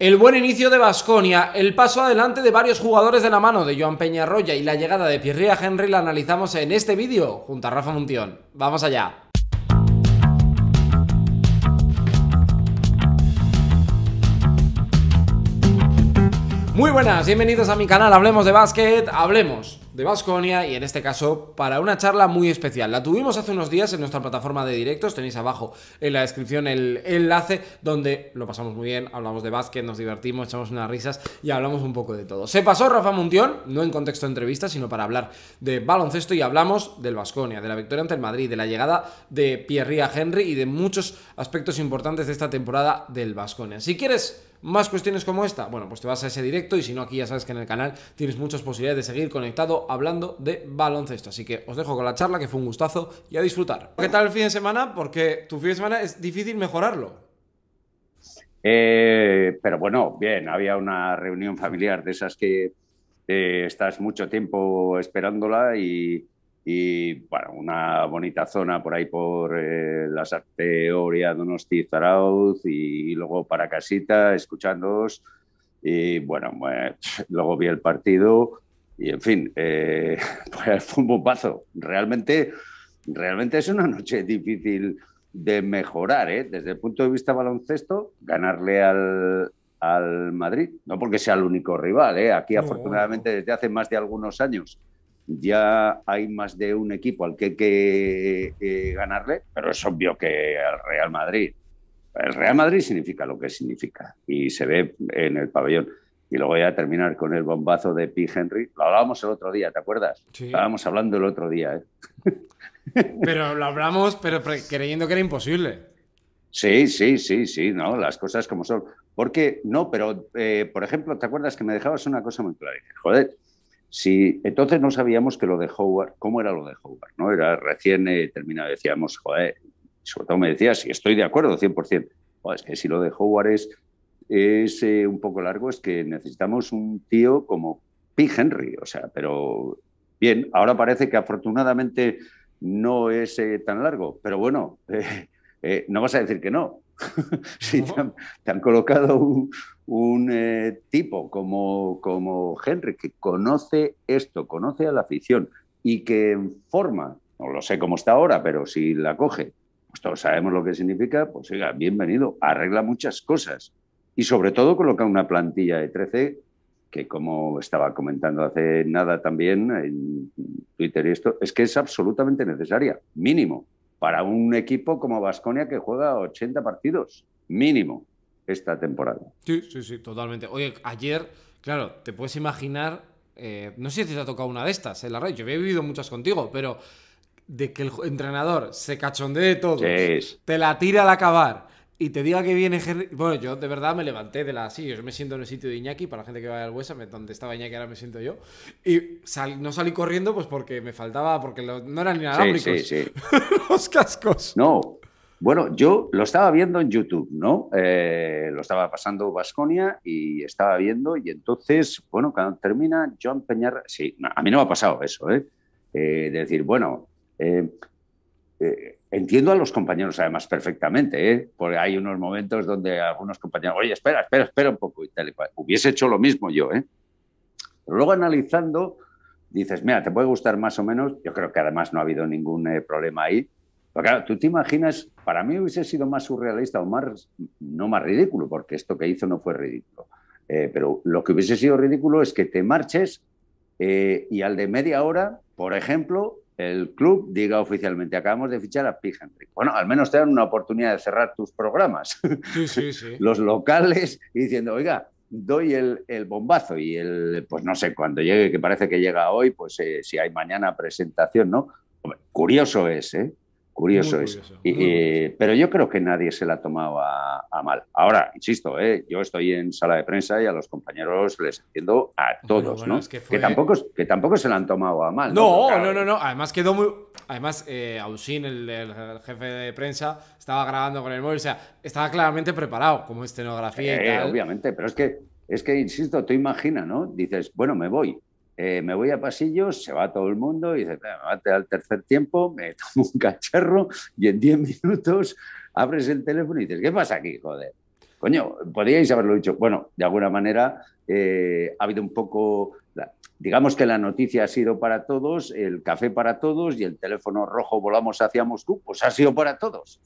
El buen inicio de Basconia, el paso adelante de varios jugadores de la mano de Joan Peñarroya y la llegada de Pierre Henry la analizamos en este vídeo junto a Rafa Muntión. ¡Vamos allá! Muy buenas, bienvenidos a mi canal Hablemos de Básquet, hablemos de Basconia y en este caso para una charla muy especial. La tuvimos hace unos días en nuestra plataforma de directos, tenéis abajo en la descripción el enlace donde lo pasamos muy bien, hablamos de básquet, nos divertimos, echamos unas risas y hablamos un poco de todo. Se pasó Rafa Muntión, no en contexto de entrevista, sino para hablar de baloncesto y hablamos del Basconia, de la victoria ante el Madrid, de la llegada de Pierre Henry y de muchos aspectos importantes de esta temporada del Basconia. Si quieres más cuestiones como esta, bueno, pues te vas a ese directo y si no aquí ya sabes que en el canal tienes muchas posibilidades de seguir conectado hablando de baloncesto. Así que os dejo con la charla que fue un gustazo y a disfrutar. ¿Qué tal el fin de semana? Porque tu fin de semana es difícil mejorarlo. Eh, pero bueno, bien, había una reunión familiar de esas que eh, estás mucho tiempo esperándola y, y bueno, una bonita zona por ahí por eh, las arteria de Zarauz y, y, luego para casita, escuchándoos. Y bueno, luego vi el partido y en fin, eh, fue un bombazo. Realmente, realmente es una noche difícil de mejorar, ¿eh? desde el punto de vista baloncesto, ganarle al, al Madrid, no porque sea el único rival, ¿eh? aquí afortunadamente desde hace más de algunos años ya hay más de un equipo al que hay que eh, ganarle, pero es obvio que al Real Madrid. El Real Madrid significa lo que significa y se ve en el pabellón. Y luego ya terminar con el bombazo de P. Henry. Lo hablábamos el otro día, ¿te acuerdas? Sí. Estábamos hablando el otro día. ¿eh? Pero lo hablamos pero creyendo que era imposible. Sí, sí, sí, sí, no, las cosas como son. Porque, no, pero, eh, por ejemplo, ¿te acuerdas que me dejabas una cosa muy clara? Joder, entonces no sabíamos que lo de Howard, cómo era lo de Howard, ¿no? Era recién eh, terminado, decíamos, joder, sobre todo me decías, si estoy de acuerdo 100%, joder, es que si lo de Howard es, es eh, un poco largo, es que necesitamos un tío como P. Henry, o sea, pero bien, ahora parece que afortunadamente no es eh, tan largo, pero bueno, no vas a decir que no. si te han colocado un, un eh, tipo como, como Henry, que conoce esto, conoce a la afición y que en forma, no lo sé cómo está ahora, pero si la coge, pues todos sabemos lo que significa, pues oiga, bienvenido, arregla muchas cosas. Y sobre todo coloca una plantilla de 13 que como estaba comentando hace nada también en Twitter y esto, es que es absolutamente necesaria, mínimo, para un equipo como Vasconia que juega 80 partidos, mínimo esta temporada. Sí, sí, sí, totalmente. Oye, ayer, claro, te puedes imaginar, eh, no sé si te ha tocado una de estas en la red yo había vivido muchas contigo, pero de que el entrenador se cachondee de todo, te la tira al acabar y te diga que viene Bueno, yo de verdad me levanté de la sí, yo me siento en el sitio de Iñaki, para la gente que va al Huesa, donde estaba Iñaki ahora me siento yo, y sal... no salí corriendo pues porque me faltaba, porque no eran inalámbricos sí, sí, sí. los cascos. No, bueno, yo lo estaba viendo en YouTube, ¿no? Eh, lo estaba pasando Vasconia y estaba viendo, y entonces, bueno, cuando termina, Joan Peñarra. Sí, a mí no me ha pasado eso, ¿eh? eh de decir, bueno, eh, entiendo a los compañeros además perfectamente, ¿eh? porque hay unos momentos donde algunos compañeros, oye, espera, espera, espera un poco y tal Hubiese hecho lo mismo yo, ¿eh? Pero luego analizando, dices, mira, te puede gustar más o menos. Yo creo que además no ha habido ningún problema ahí tú te imaginas, para mí hubiese sido más surrealista o más, no más ridículo, porque esto que hizo no fue ridículo. Eh, pero lo que hubiese sido ridículo es que te marches eh, y al de media hora, por ejemplo, el club diga oficialmente, acabamos de fichar a Pig Bueno, al menos te dan una oportunidad de cerrar tus programas. Sí, sí, sí. Los locales diciendo, oiga, doy el, bombazo y el, pues no sé, cuando llegue, que parece que llega hoy, pues eh, si hay mañana presentación, ¿no? curioso es, ¿eh? Curioso, eso. pero yo creo que nadie se la ha tomado a, mal. Ahora, insisto, eh, yo estoy en sala de prensa y a los compañeros les entiendo a todos, ¿no? que, tampoco, que tampoco se la han tomado a mal. No, no, no, no, Además quedó muy. Además, eh, Ausín, el, jefe de prensa, estaba grabando con el móvil. O sea, estaba claramente preparado como estenografía y eh, tal. Obviamente, pero es que, es que, insisto, tú imagina, ¿no? Dices, bueno, me voy eh, me voy a pasillos, se va todo el mundo y dice, me al tercer tiempo, me tomo un cacharro y en 10 minutos abres el teléfono y dices, ¿qué pasa aquí, joder? Coño, podríais haberlo dicho. Bueno, de alguna manera eh, ha habido un poco, digamos que la noticia ha sido para todos, el café para todos y el teléfono rojo volamos hacia Moscú, pues ha sido para todos.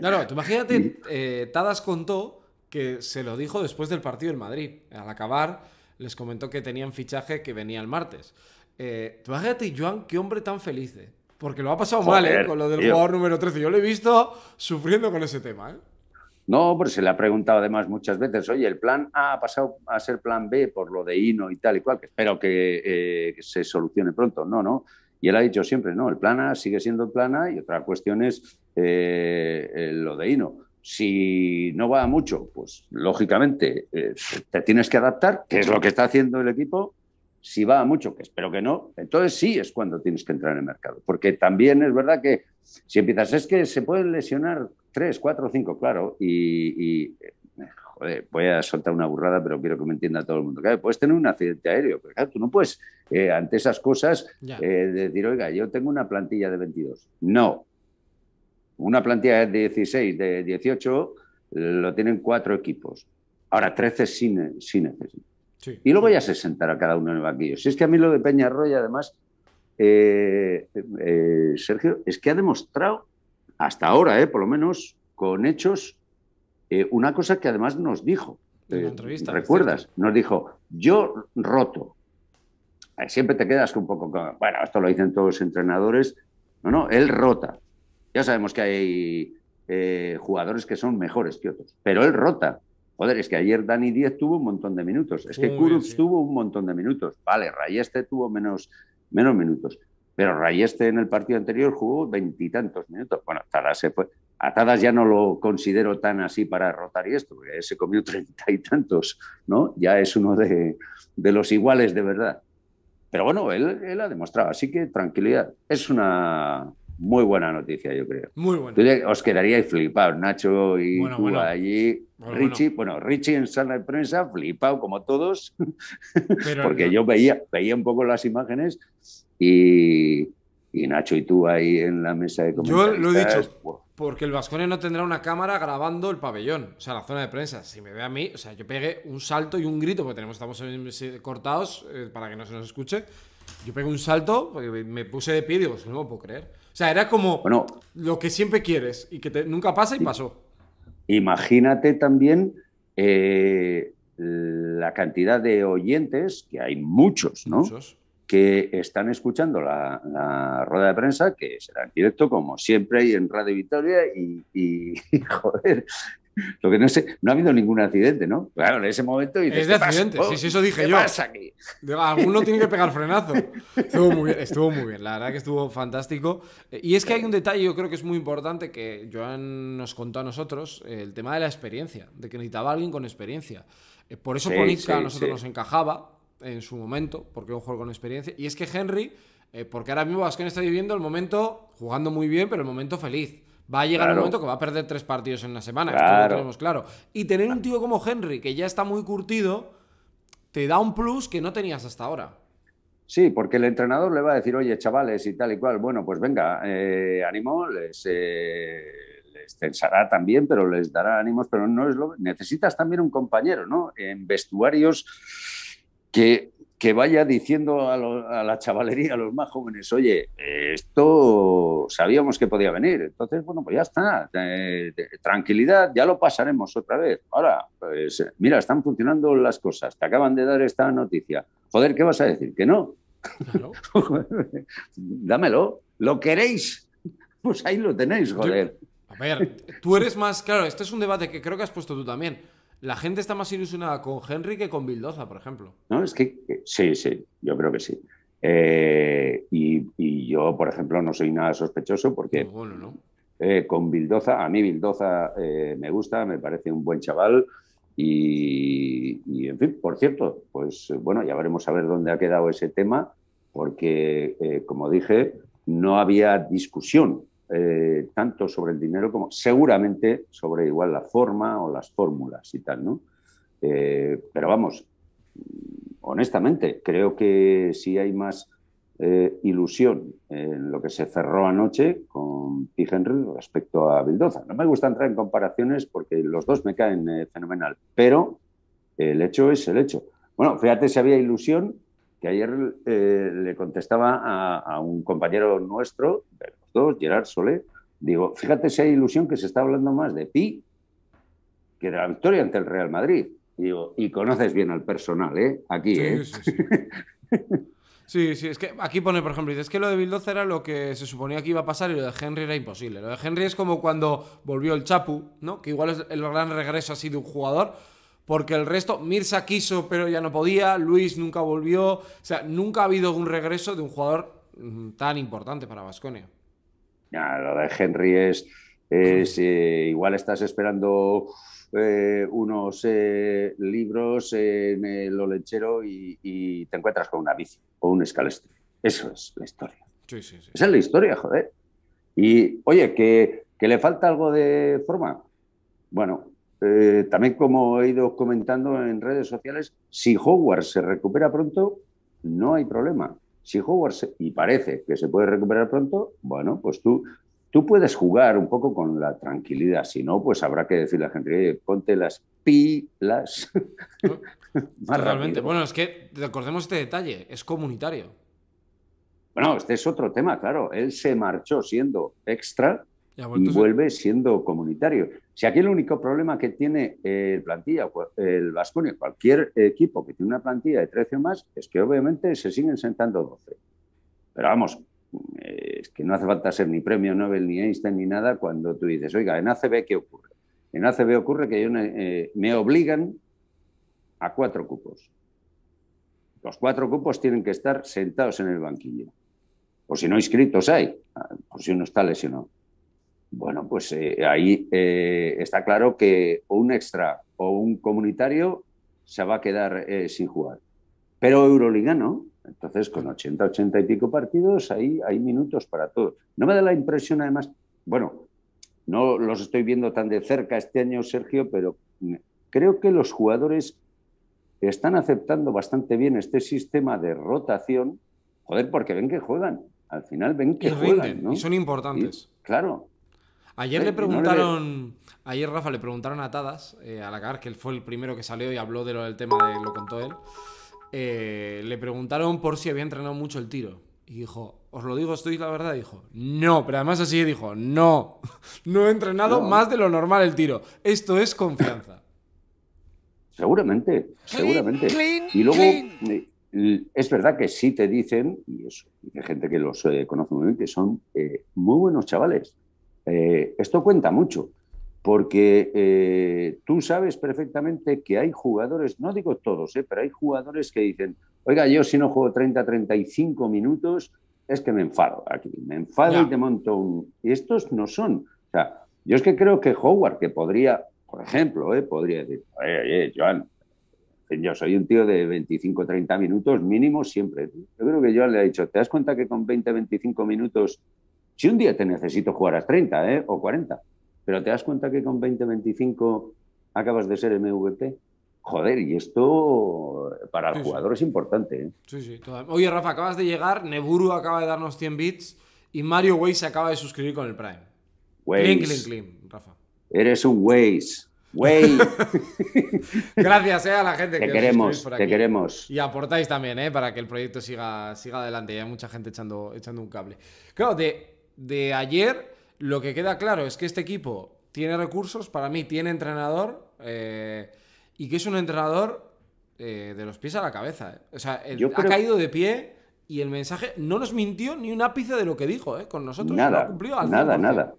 No, no, imagínate, eh, Tadas contó que se lo dijo después del partido en Madrid, al acabar les comentó que tenían fichaje que venía el martes. Eh, Joan, qué hombre tan feliz, eh. Porque lo ha pasado mal, eh, Con lo del jugador número 13. Yo lo he visto sufriendo con ese tema, eh. No, porque se le ha preguntado además muchas veces, oye, el plan A ha pasado a ser plan B por lo de Hino y tal y cual, que espero que se solucione pronto. No, no. Y él ha dicho siempre, no, el plan A sigue siendo el plan A y otra cuestión es lo de Hino. Si no va mucho, pues lógicamente eh, te tienes que adaptar, que es lo que está haciendo el equipo. Si va mucho, que espero que no, entonces sí es cuando tienes que entrar en el mercado. Porque también es verdad que si empiezas, es que se pueden lesionar tres, cuatro, cinco, claro, y, eh, joder, voy a soltar una burrada, pero quiero que me entienda todo el mundo. Claro, puedes tener un accidente aéreo, pero claro, tú no puedes eh, ante esas cosas decir, oiga, yo tengo una plantilla de 22. No, una plantilla de 16, de 18, lo tienen cuatro equipos. Ahora 13 sin, sin necesidad. Y luego ya se sentará cada uno en el banquillo. Si es que a mí lo de Roy, además, eh, eh, Sergio, es que ha demostrado, hasta ahora, eh, por lo menos con hechos, una cosa que además nos dijo. En entrevista, ¿Recuerdas? Nos dijo, yo roto. Siempre te quedas un poco, bueno, esto lo dicen todos los entrenadores. No, no, él rota. Ya sabemos que hay eh, jugadores que son mejores que otros, pero él rota. Joder, es que ayer Dani Díez tuvo un montón de minutos, es que Kuruz tuvo un montón de minutos, vale, Rayeste tuvo menos, menos minutos, pero Rayeste en el partido anterior jugó veintitantos minutos. Bueno, Atadas A ya no lo considero tan así para rotar y esto, porque se comió treinta y tantos, ¿no? Ya es uno de, de los iguales de verdad. Pero bueno, él, él, ha demostrado, así que tranquilidad. Es una, muy buena noticia, yo creo. Muy buena. os quedaríais flipados, Nacho y tú allí. Bueno, Richie, bueno. Richie en sala de prensa, flipado como todos, porque yo veía, veía un poco las imágenes y, y, Nacho y tú ahí en la mesa de comentarios. Yo lo he dicho, porque el Vasconio no tendrá una cámara grabando el pabellón, o sea, la zona de prensa. Si me ve a mí, o sea, yo pegué un salto y un grito, porque tenemos, estamos cortados eh, para que no se nos escuche. Yo pegué un salto, me puse de pie y digo, pues no me puedo creer. O sea, era como lo que siempre quieres y que nunca pasa y pasó. Imagínate también eh, la cantidad de oyentes, que hay muchos, ¿no? Que están escuchando la, rueda de prensa, que será en directo, como siempre, hay en Radio Victoria, y joder, lo que no no ha habido ningún accidente, ¿no? Claro, en ese momento. es de accidente, sí, sí, eso dije ¿qué yo. Pasa aquí? Alguno tiene que pegar frenazo. Estuvo muy, bien, la verdad que estuvo fantástico. Eh, y es que hay un detalle, yo creo que es muy importante, que Joan nos contó a nosotros, eh, el tema de la experiencia, de que necesitaba alguien con experiencia. Eh, por eso sí, a nosotros nos encajaba en su momento, porque es un jugador con experiencia. Y es que Henry, porque ahora mismo Vasconi está viviendo el momento jugando muy bien, pero el momento feliz. Va a llegar un momento que va a perder tres partidos en la semana, esto lo tenemos claro. Y tener un tío como Henry, que ya está muy curtido, te da un plus que no tenías hasta ahora. Sí, porque el entrenador le va a decir, oye, chavales y tal y cual, bueno, pues venga, eh, ánimo, eh, les, censará también, pero les dará ánimos, pero no es lo... Necesitas también un compañero, ¿no? En vestuarios que que vaya diciendo a, la chavalería, a los más jóvenes, oye, esto sabíamos que podía venir, entonces, bueno, pues ya está, tranquilidad, ya lo pasaremos otra vez. Ahora, pues mira, están funcionando las cosas, te acaban de dar esta noticia. Joder, ¿qué vas a decir? Que no. Dámelo, lo queréis, pues ahí lo tenéis, joder. a ver, tú eres más, claro, este es un debate que creo que has puesto tú también la gente está más ilusionada con Henry que con Bildoza, por ejemplo. No, es que sí, sí, yo creo que sí. Eh, y, yo, por ejemplo, no soy nada sospechoso porque eh, con Bildoza, a mí Bildoza eh, me gusta, me parece un buen chaval. Y, y, en fin, por cierto, pues bueno, ya veremos a ver dónde ha quedado ese tema, porque como dije, no había discusión eh, tanto sobre el dinero como seguramente sobre igual la forma o las fórmulas y tal, ¿no? Eh, pero vamos, honestamente, creo que sí hay más eh, ilusión en lo que se cerró anoche con P. Henry respecto a Bildoza. No me gusta entrar en comparaciones porque los dos me caen fenomenal, pero el hecho es el hecho. Bueno, fíjate si había ilusión que ayer le contestaba a, un compañero nuestro, dos, Gerard Solé, digo, fíjate si hay ilusión que se está hablando más de Pi que de la victoria ante el Real Madrid. digo, y conoces bien al personal, ¿eh? Aquí, ¿eh? Sí, sí. es que aquí pone, por ejemplo, es que lo de Bildoza era lo que se suponía que iba a pasar y lo de Henry era imposible. Lo de Henry es como cuando volvió el Chapu, ¿no? Que igual es el gran regreso así de un jugador, porque el resto, Mirsa quiso pero ya no podía, Luis nunca volvió, o sea, nunca ha habido un regreso de un jugador mm, tan importante para Vasconia lo de Henry es, eh, igual estás esperando eh, unos eh, libros en el lechero y, te encuentras con una bici o un escalestre. Eso es la historia. Esa es la historia, joder. Y oye, que, le falta algo de forma. Bueno, también como he ido comentando en redes sociales, si Hogwarts se recupera pronto, no hay problema. Si Howard y parece que se puede recuperar pronto, bueno, pues tú, tú puedes jugar un poco con la tranquilidad. Si no, pues habrá que decirle a la gente, ponte las pilas. Realmente, Bueno, es que recordemos este detalle, es comunitario. Bueno, este es otro tema, claro. Él se marchó siendo extra y, vuelve siendo comunitario. Si aquí el único problema que tiene eh, el plantilla, el Vasconia, cualquier equipo que tiene una plantilla de 13 o más, es que obviamente se siguen sentando 12. Pero vamos, es que no hace falta ser ni premio Nobel, ni Einstein, ni nada, cuando tú dices, oiga, en ACB, ¿qué ocurre? En ACB ocurre que yo, eh, me obligan a cuatro cupos. Los cuatro cupos tienen que estar sentados en el banquillo. Por si no inscritos hay, por si uno está lesionado. Bueno, pues eh, ahí eh, está claro que un extra o un comunitario se va a quedar eh, sin jugar. Pero Euroliga no. Entonces, con 80, 80 y pico partidos, ahí hay minutos para todos. No me da la impresión, además, bueno, no los estoy viendo tan de cerca este año, Sergio, pero creo que los jugadores están aceptando bastante bien este sistema de rotación, joder, porque ven que juegan. Al final ven que juegan. ¿no? Y son importantes. claro, Ayer le preguntaron, ayer Rafa le preguntaron a Tadas, eh, a la que él fue el primero que salió y habló de lo del tema, de, lo contó él. Eh, le preguntaron por si había entrenado mucho el tiro. Y dijo, os lo digo, estoy la verdad. Dijo, no, pero además así dijo, no, no he entrenado más de lo normal el tiro. Esto es confianza. Seguramente, seguramente. y luego, eh, es verdad que sí te dicen, y hay gente que los conoce muy bien, que son muy buenos chavales. Eh, esto cuenta mucho, porque eh, tú sabes perfectamente que hay jugadores, no digo todos, eh, pero hay jugadores que dicen, oiga, yo si no juego 30, 35 minutos, es que me enfado aquí, me enfado y te monto Y estos no son. O sea, yo es que creo que Howard, que podría, por ejemplo, podría decir, oye, oye, Joan, yo soy un tío de 25, 30 minutos mínimo siempre. Yo creo que Joan le ha dicho, ¿te das cuenta que con 20, 25 minutos si un día te necesito jugarás 30 ¿eh? o 40, pero te das cuenta que con 20, 25 acabas de ser MVP. Joder, y esto para el jugador es importante. ¿eh? Sí, sí. Oye, Rafa, acabas de llegar, Neburu acaba de darnos 100 bits y Mario Weiss se acaba de suscribir con el Prime. Clean, clean, clean, Rafa. Eres un Waze. Wey. Gracias eh, a la gente que queremos, queremos. Y aportáis también eh, para que el proyecto siga, siga adelante. Y hay mucha gente echando, echando un cable. Claro, de de ayer, lo que queda claro es que este equipo tiene recursos, para mí tiene entrenador, eh, y que es un entrenador eh, de los pies a la cabeza. Eh. O sea, ha caído de pie y el mensaje no nos mintió ni un ápice de lo que dijo con nosotros. Nada, no nada, nada.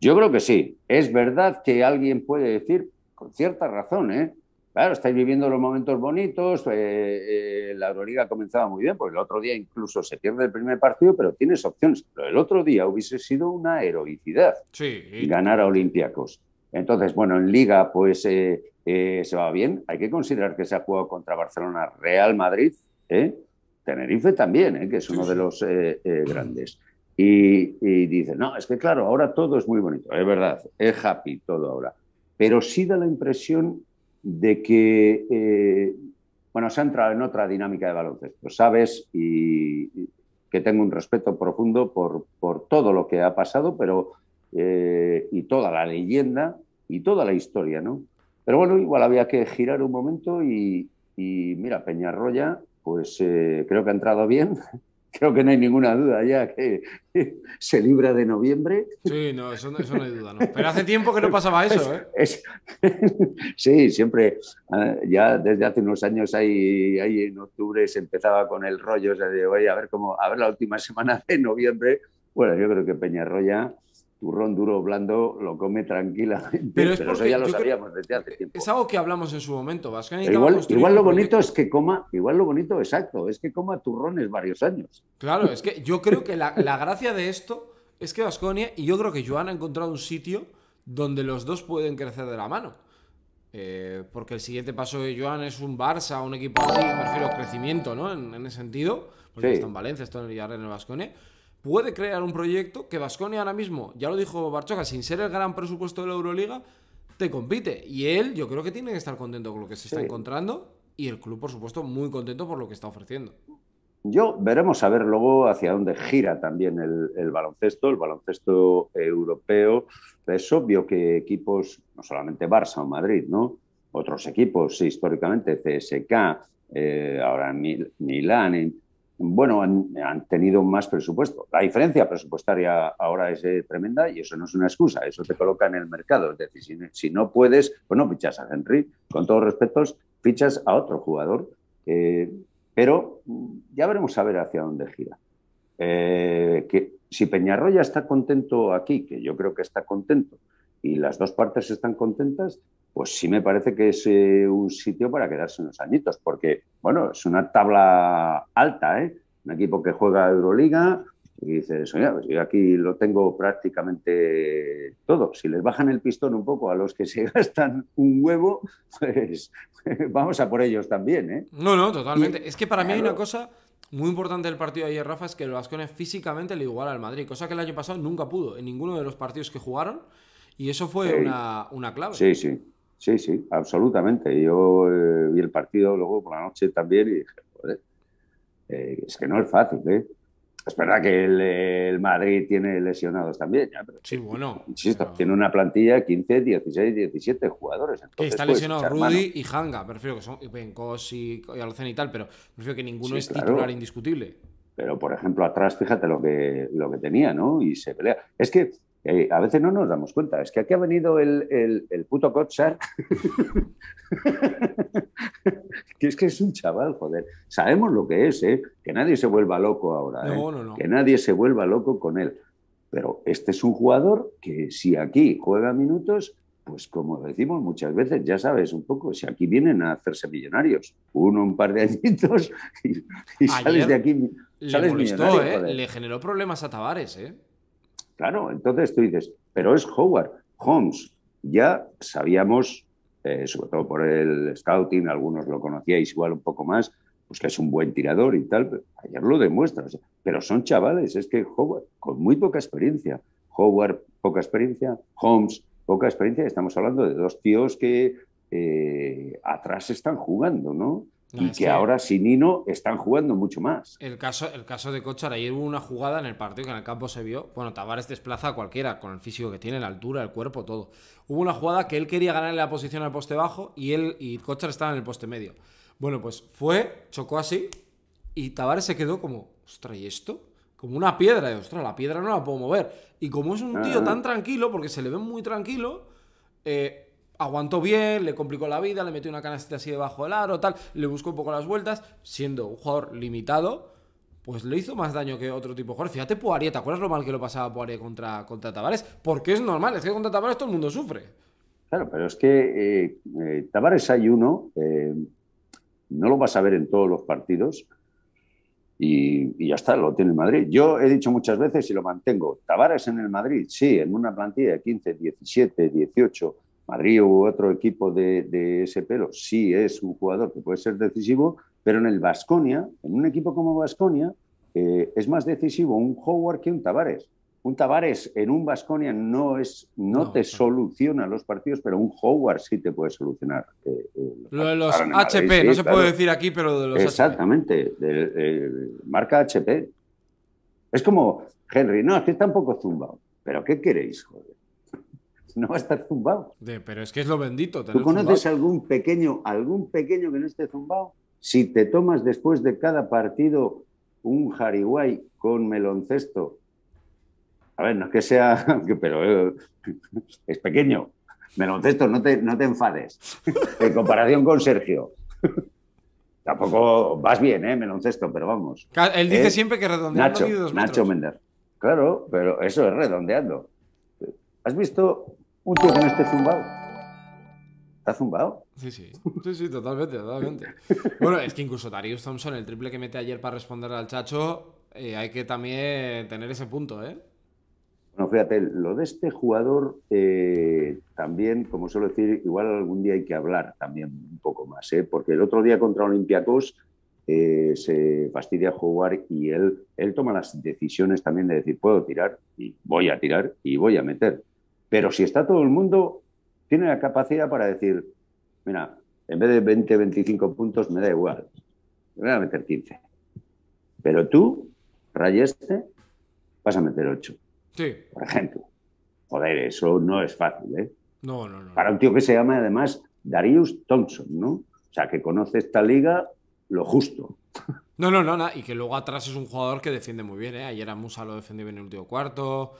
Yo creo que sí. Es verdad que alguien puede decir, con cierta razón, ¿eh? Claro, estáis viviendo los momentos bonitos, eh, eh, la Euroliga comenzaba muy bien, porque el otro día incluso se pierde el primer partido, pero tienes opciones. Pero el otro día hubiese sido una heroicidad ganar a Olympiacos. Entonces, bueno, en Liga pues eh, se va bien. Hay que considerar que se ha jugado contra Barcelona, Real Madrid, Tenerife también, que es uno de los grandes. Y, y dice, no, es que claro, ahora todo es muy bonito, es verdad, es happy todo ahora. Pero sí da la impresión de que, eh, bueno, se ha entrado en otra dinámica de baloncesto. Sabes y, que tengo un respeto profundo por, todo lo que ha pasado, pero eh, y toda la leyenda y toda la historia, ¿no? Pero bueno, igual había que girar un momento y, mira, Peñarroya, pues eh, creo que ha entrado bien creo que no hay ninguna duda ya que se libra de noviembre. Sí, no, eso no, hay duda. ¿no? Pero hace tiempo que no pasaba eso. ¿eh? sí, siempre, ah, ya desde hace unos años ahí, ahí en octubre se empezaba con el rollo, o sea, de, oye, a ver, cómo, a ver la última semana de noviembre. Bueno, yo creo que Peñarroya turrón duro blando lo come tranquilamente. Pero, eso ya lo sabíamos desde hace tiempo. Es algo que hablamos en su momento, Vasca. Igual, lo bonito es que coma, igual lo bonito, exacto, es que coma turrones varios años. Claro, es que yo creo que la, la gracia de esto es que Vasconia y yo creo que Joan ha encontrado un sitio donde los dos pueden crecer de la mano. Eh, porque el siguiente paso de Joan es un Barça, un equipo así, me crecimiento, ¿no? En, en ese sentido, porque está en Valencia, está en el Villarreal, en el Vasconia puede crear un proyecto que Vasconia ahora mismo, ya lo dijo Barchoca, sin ser el gran presupuesto de la Euroliga, te compite. Y él, yo creo que tiene que estar contento con lo que se está encontrando y el club, por supuesto, muy contento por lo que está ofreciendo. Yo veremos a ver luego hacia dónde gira también el, baloncesto, el baloncesto europeo. Es obvio que equipos, no solamente Barça o Madrid, ¿no? Otros equipos, históricamente, CSK, eh, ahora Milán, Milán, bueno, han, tenido más presupuesto. La diferencia presupuestaria ahora es eh, tremenda y eso no es una excusa, eso te coloca en el mercado. Es decir, si, no puedes, pues no fichas a Henry, con todos respetos, fichas a otro jugador. Eh, pero mm, ya veremos a ver hacia dónde gira. Eh, que si Peñarroya está contento aquí, que yo creo que está contento, y las dos partes están contentas, pues sí me parece que es eh, un sitio para quedarse unos añitos, porque, bueno, es una tabla alta, ¿eh? Un equipo que juega Euroliga y dices, oye, pues yo aquí lo tengo prácticamente todo. Si les bajan el pistón un poco a los que se gastan un huevo, pues vamos a por ellos también, ¿eh? No, no, totalmente. es que para mí hay una cosa muy importante del partido de ayer, Rafa, es que el Vascones físicamente le iguala al Madrid, cosa que el año pasado nunca pudo en ninguno de los partidos que jugaron. Y eso fue una, una clave. Sí, sí. Sí, sí, absolutamente. Yo eh, vi el partido luego por la noche también y dije, joder, eh, es que no es fácil, ¿eh? Es verdad que el, Madrid tiene lesionados también, ya, pero, sí, bueno. Insisto, tiene una plantilla 15, 16, 17 jugadores. está lesionado Rudy y Hanga, prefiero que son Bencos y, y y tal, pero prefiero que ninguno es titular indiscutible. Pero, por ejemplo, atrás, fíjate lo que, lo que tenía, ¿no? Y se pelea. Es que eh, a veces no nos damos cuenta. Es que aquí ha venido el, el, puto Kotsar. que es que es un chaval, joder. Sabemos lo que es, ¿eh? Que nadie se vuelva loco ahora. ¿eh? Que nadie se vuelva loco con él. Pero este es un jugador que si aquí juega minutos, pues como decimos muchas veces, ya sabes un poco, si aquí vienen a hacerse millonarios, uno un par de añitos y, sales de aquí. le ¿eh? Le generó problemas a Tavares, ¿eh? Claro, entonces tú dices, pero es Howard, Holmes. Ya sabíamos, eh, sobre todo por el scouting, algunos lo conocíais igual un poco más, pues que es un buen tirador y tal. Pero ayer lo demuestra. pero son chavales, es que Howard, con muy poca experiencia. Howard, poca experiencia. Holmes, poca experiencia. Estamos hablando de dos tíos que eh, atrás están jugando, ¿no? y que, ahora sin Nino están jugando mucho más. El caso, el caso de Cochar, ayer hubo una jugada en el partido que en el campo se vio. Bueno, Tavares desplaza a cualquiera con el físico que tiene, la altura, el cuerpo, todo. Hubo una jugada que él quería ganarle la posición al poste bajo y él y Cochar estaba en el poste medio. Bueno, pues fue, chocó así y Tavares se quedó como, ostras, ¿y esto? Como una piedra, de, ostras, la piedra no la puedo mover. Y como es un ah, tío ah. tan tranquilo, porque se le ve muy tranquilo, eh, aguantó bien, le complicó la vida, le metió una canasta así debajo del aro, tal, le buscó un poco las vueltas, siendo un jugador limitado, pues le hizo más daño que otro tipo de jugador. Fíjate Poirier, ¿te acuerdas lo mal que lo pasaba Poirier contra, contra Tavares? Porque es normal, es que contra Tavares todo el mundo sufre. Claro, pero es que eh, eh, Tavares hay uno, eh, no lo vas a ver en todos los partidos, y, y, ya está, lo tiene el Madrid. Yo he dicho muchas veces y lo mantengo, Tavares en el Madrid, sí, en una plantilla de 15, 17, 18, Madrid u otro equipo de, ese pelo, sí es un jugador que puede ser decisivo, pero en el Basconia en un equipo como Basconia eh, es más decisivo un Howard que un Tavares. Un Tavares en un Basconia no, es, no, te soluciona los partidos, pero un Howard sí te puede solucionar. Eh, eh, lo de los HP, no se puede decir aquí, pero de los Exactamente, marca HP. Es como Henry, no, es tampoco está zumbado. ¿Pero qué queréis, joder? no va a estar zumbado. pero es que es lo bendito. ¿Tú conoces algún pequeño, algún pequeño que no esté zumbado? Si te tomas después de cada partido un jariguay con meloncesto, a ver, no es que sea, pero eh, es pequeño. Meloncesto, no te, no te enfades. En comparación con Sergio. Tampoco vas bien, ¿eh? Meloncesto, pero vamos. Él dice siempre que redondeando Nacho Mender. Claro, pero eso es redondeando. ¿Has visto un tío que no esté zumbado. ¿Está zumbado? Sí, sí. Sí, totalmente, totalmente. bueno, es que incluso Darius Thompson, el triple que mete ayer para responder al chacho, eh, hay que también tener ese punto, ¿eh? Bueno, fíjate, lo de este jugador eh, también, como suelo decir, igual algún día hay que hablar también un poco más, ¿eh? Porque el otro día contra Olympiacos eh, se fastidia jugar y él, él toma las decisiones también de decir, puedo tirar y voy a tirar y voy a meter. Pero si está todo el mundo, tiene la capacidad para decir, mira, en vez de 20, 25 puntos, me da igual, voy a meter 15. Pero tú, Rayeste, vas a meter 8. Sí. Por ejemplo. Joder, eso no es fácil, ¿eh? No, no, no. Para un tío que se llama además Darius Thompson, ¿no? O sea, que conoce esta liga lo justo. No, no, no, y que luego atrás es un jugador que defiende muy bien, ¿eh? Ayer a Musa lo defendió en el último cuarto.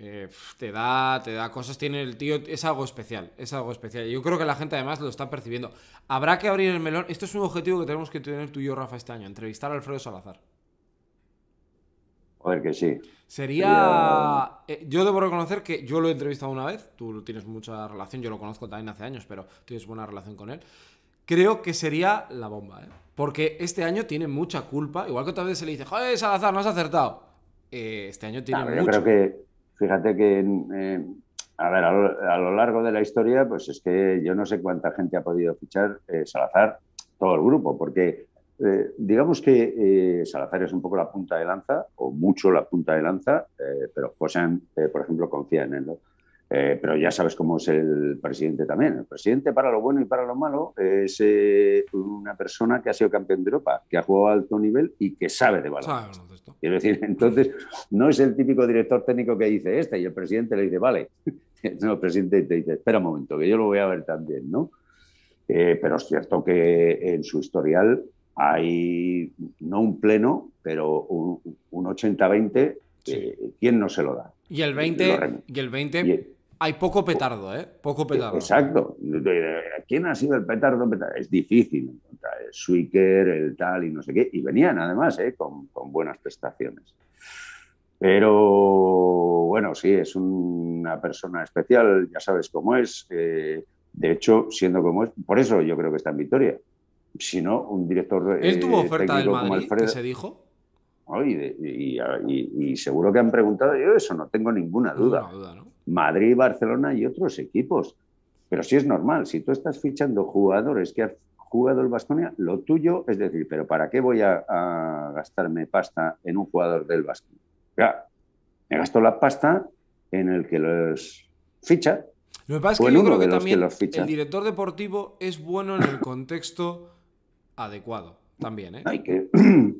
Eh, te da, te da cosas, tiene el tío, es algo especial, es algo especial. Yo creo que la gente además lo está percibiendo. Habrá que abrir el melón, esto es un objetivo que tenemos que tener tú y yo, Rafa, este año, entrevistar a Alfredo Salazar. A ver que sí. Sería... Eh, yo debo reconocer que yo lo he entrevistado una vez, tú tienes mucha relación, yo lo conozco también hace años, pero tienes buena relación con él. Creo que sería la bomba, ¿eh? Porque este año tiene mucha culpa, igual que otra vez se le dice, joder, Salazar, no has acertado. Eh, este año tiene... mucho fíjate que, eh, a ver, a lo, largo de la historia, pues es que yo no sé cuánta gente ha podido fichar eh, Salazar, todo el grupo, porque eh, digamos que Salazar es un poco la punta de lanza, o mucho la punta de lanza, pero José, por ejemplo, confía en él. pero ya sabes cómo es el presidente también. El presidente, para lo bueno y para lo malo, es una persona que ha sido campeón de Europa, que ha jugado a alto nivel y que sabe de balón. Quiero decir, entonces, no es el típico director técnico que dice este y el presidente le dice, vale. el presidente te dice, espera un momento, que yo lo voy a ver también, ¿no? Eh, pero es cierto que en su historial hay, no un pleno, pero un, 80-20, eh, ¿quién no se lo da? Y el 20, y el 20 hay poco petardo, ¿eh? Poco petardo. Exacto. ¿Quién ha sido el petardo? Es difícil el Swicker, el tal y no sé qué, y venían además ¿eh? con, buenas prestaciones. Pero bueno, sí, es una persona especial, ya sabes cómo es. Eh, de hecho, siendo como es, por eso yo creo que está en Victoria. Si no, un director. Eh, ¿Él tuvo oferta Madrid, como se dijo? Y, seguro que han preguntado, yo eso no tengo ninguna duda. Madrid, Barcelona y otros equipos. Pero sí es normal, si tú estás fichando jugadores que jugador Bastonia, lo tuyo es decir, pero ¿para qué voy a, gastarme pasta en un jugador del Bastonia? Ya, me gasto la pasta en el que los ficha. Lo que pasa es que yo creo que también el director deportivo es bueno en el contexto adecuado, también. ¿eh? Hay que,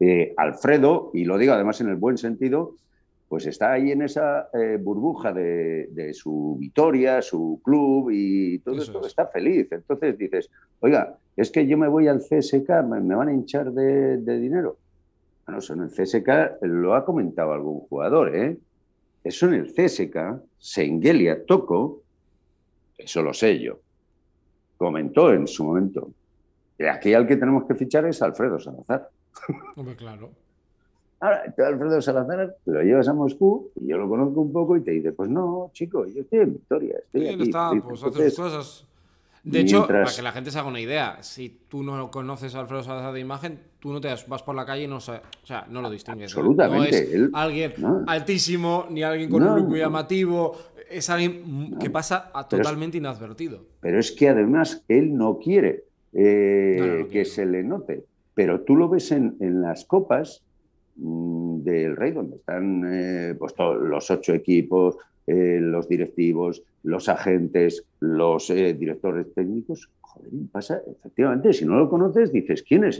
eh, Alfredo, y lo digo además en el buen sentido, pues está ahí en esa eh, burbuja de, su victoria, su club y todo esto está feliz. Entonces dices, oiga, es que yo me voy al CSK, me, van a hinchar de, dinero. Bueno, eso en el CSK lo ha comentado algún jugador, ¿eh? Eso en el CSK, Sengelia Toco, eso lo sé yo, comentó en su momento. Y Aquí al que tenemos que fichar es Alfredo Salazar. claro. Ahora, tú Alfredo Salazar lo llevas a Moscú y yo lo conozco un poco y te dice, pues no, chico, yo estoy en Victoria. pues cosas. De hecho, para que la gente se haga una idea, si tú no conoces a Alfredo Salazar de imagen, tú no te vas por la calle y no, o sea, no lo distingues. Absolutamente. es alguien altísimo, ni alguien con un look muy llamativo, es alguien que pasa totalmente inadvertido. Pero es que además él no quiere eh, que se le note, pero tú lo ves en, en las copas Mm, del rey, donde están eh, pues, los ocho equipos, eh, los directivos, los agentes, los eh, directores técnicos. Joder, pasa, efectivamente, si no lo conoces, dices, ¿quién es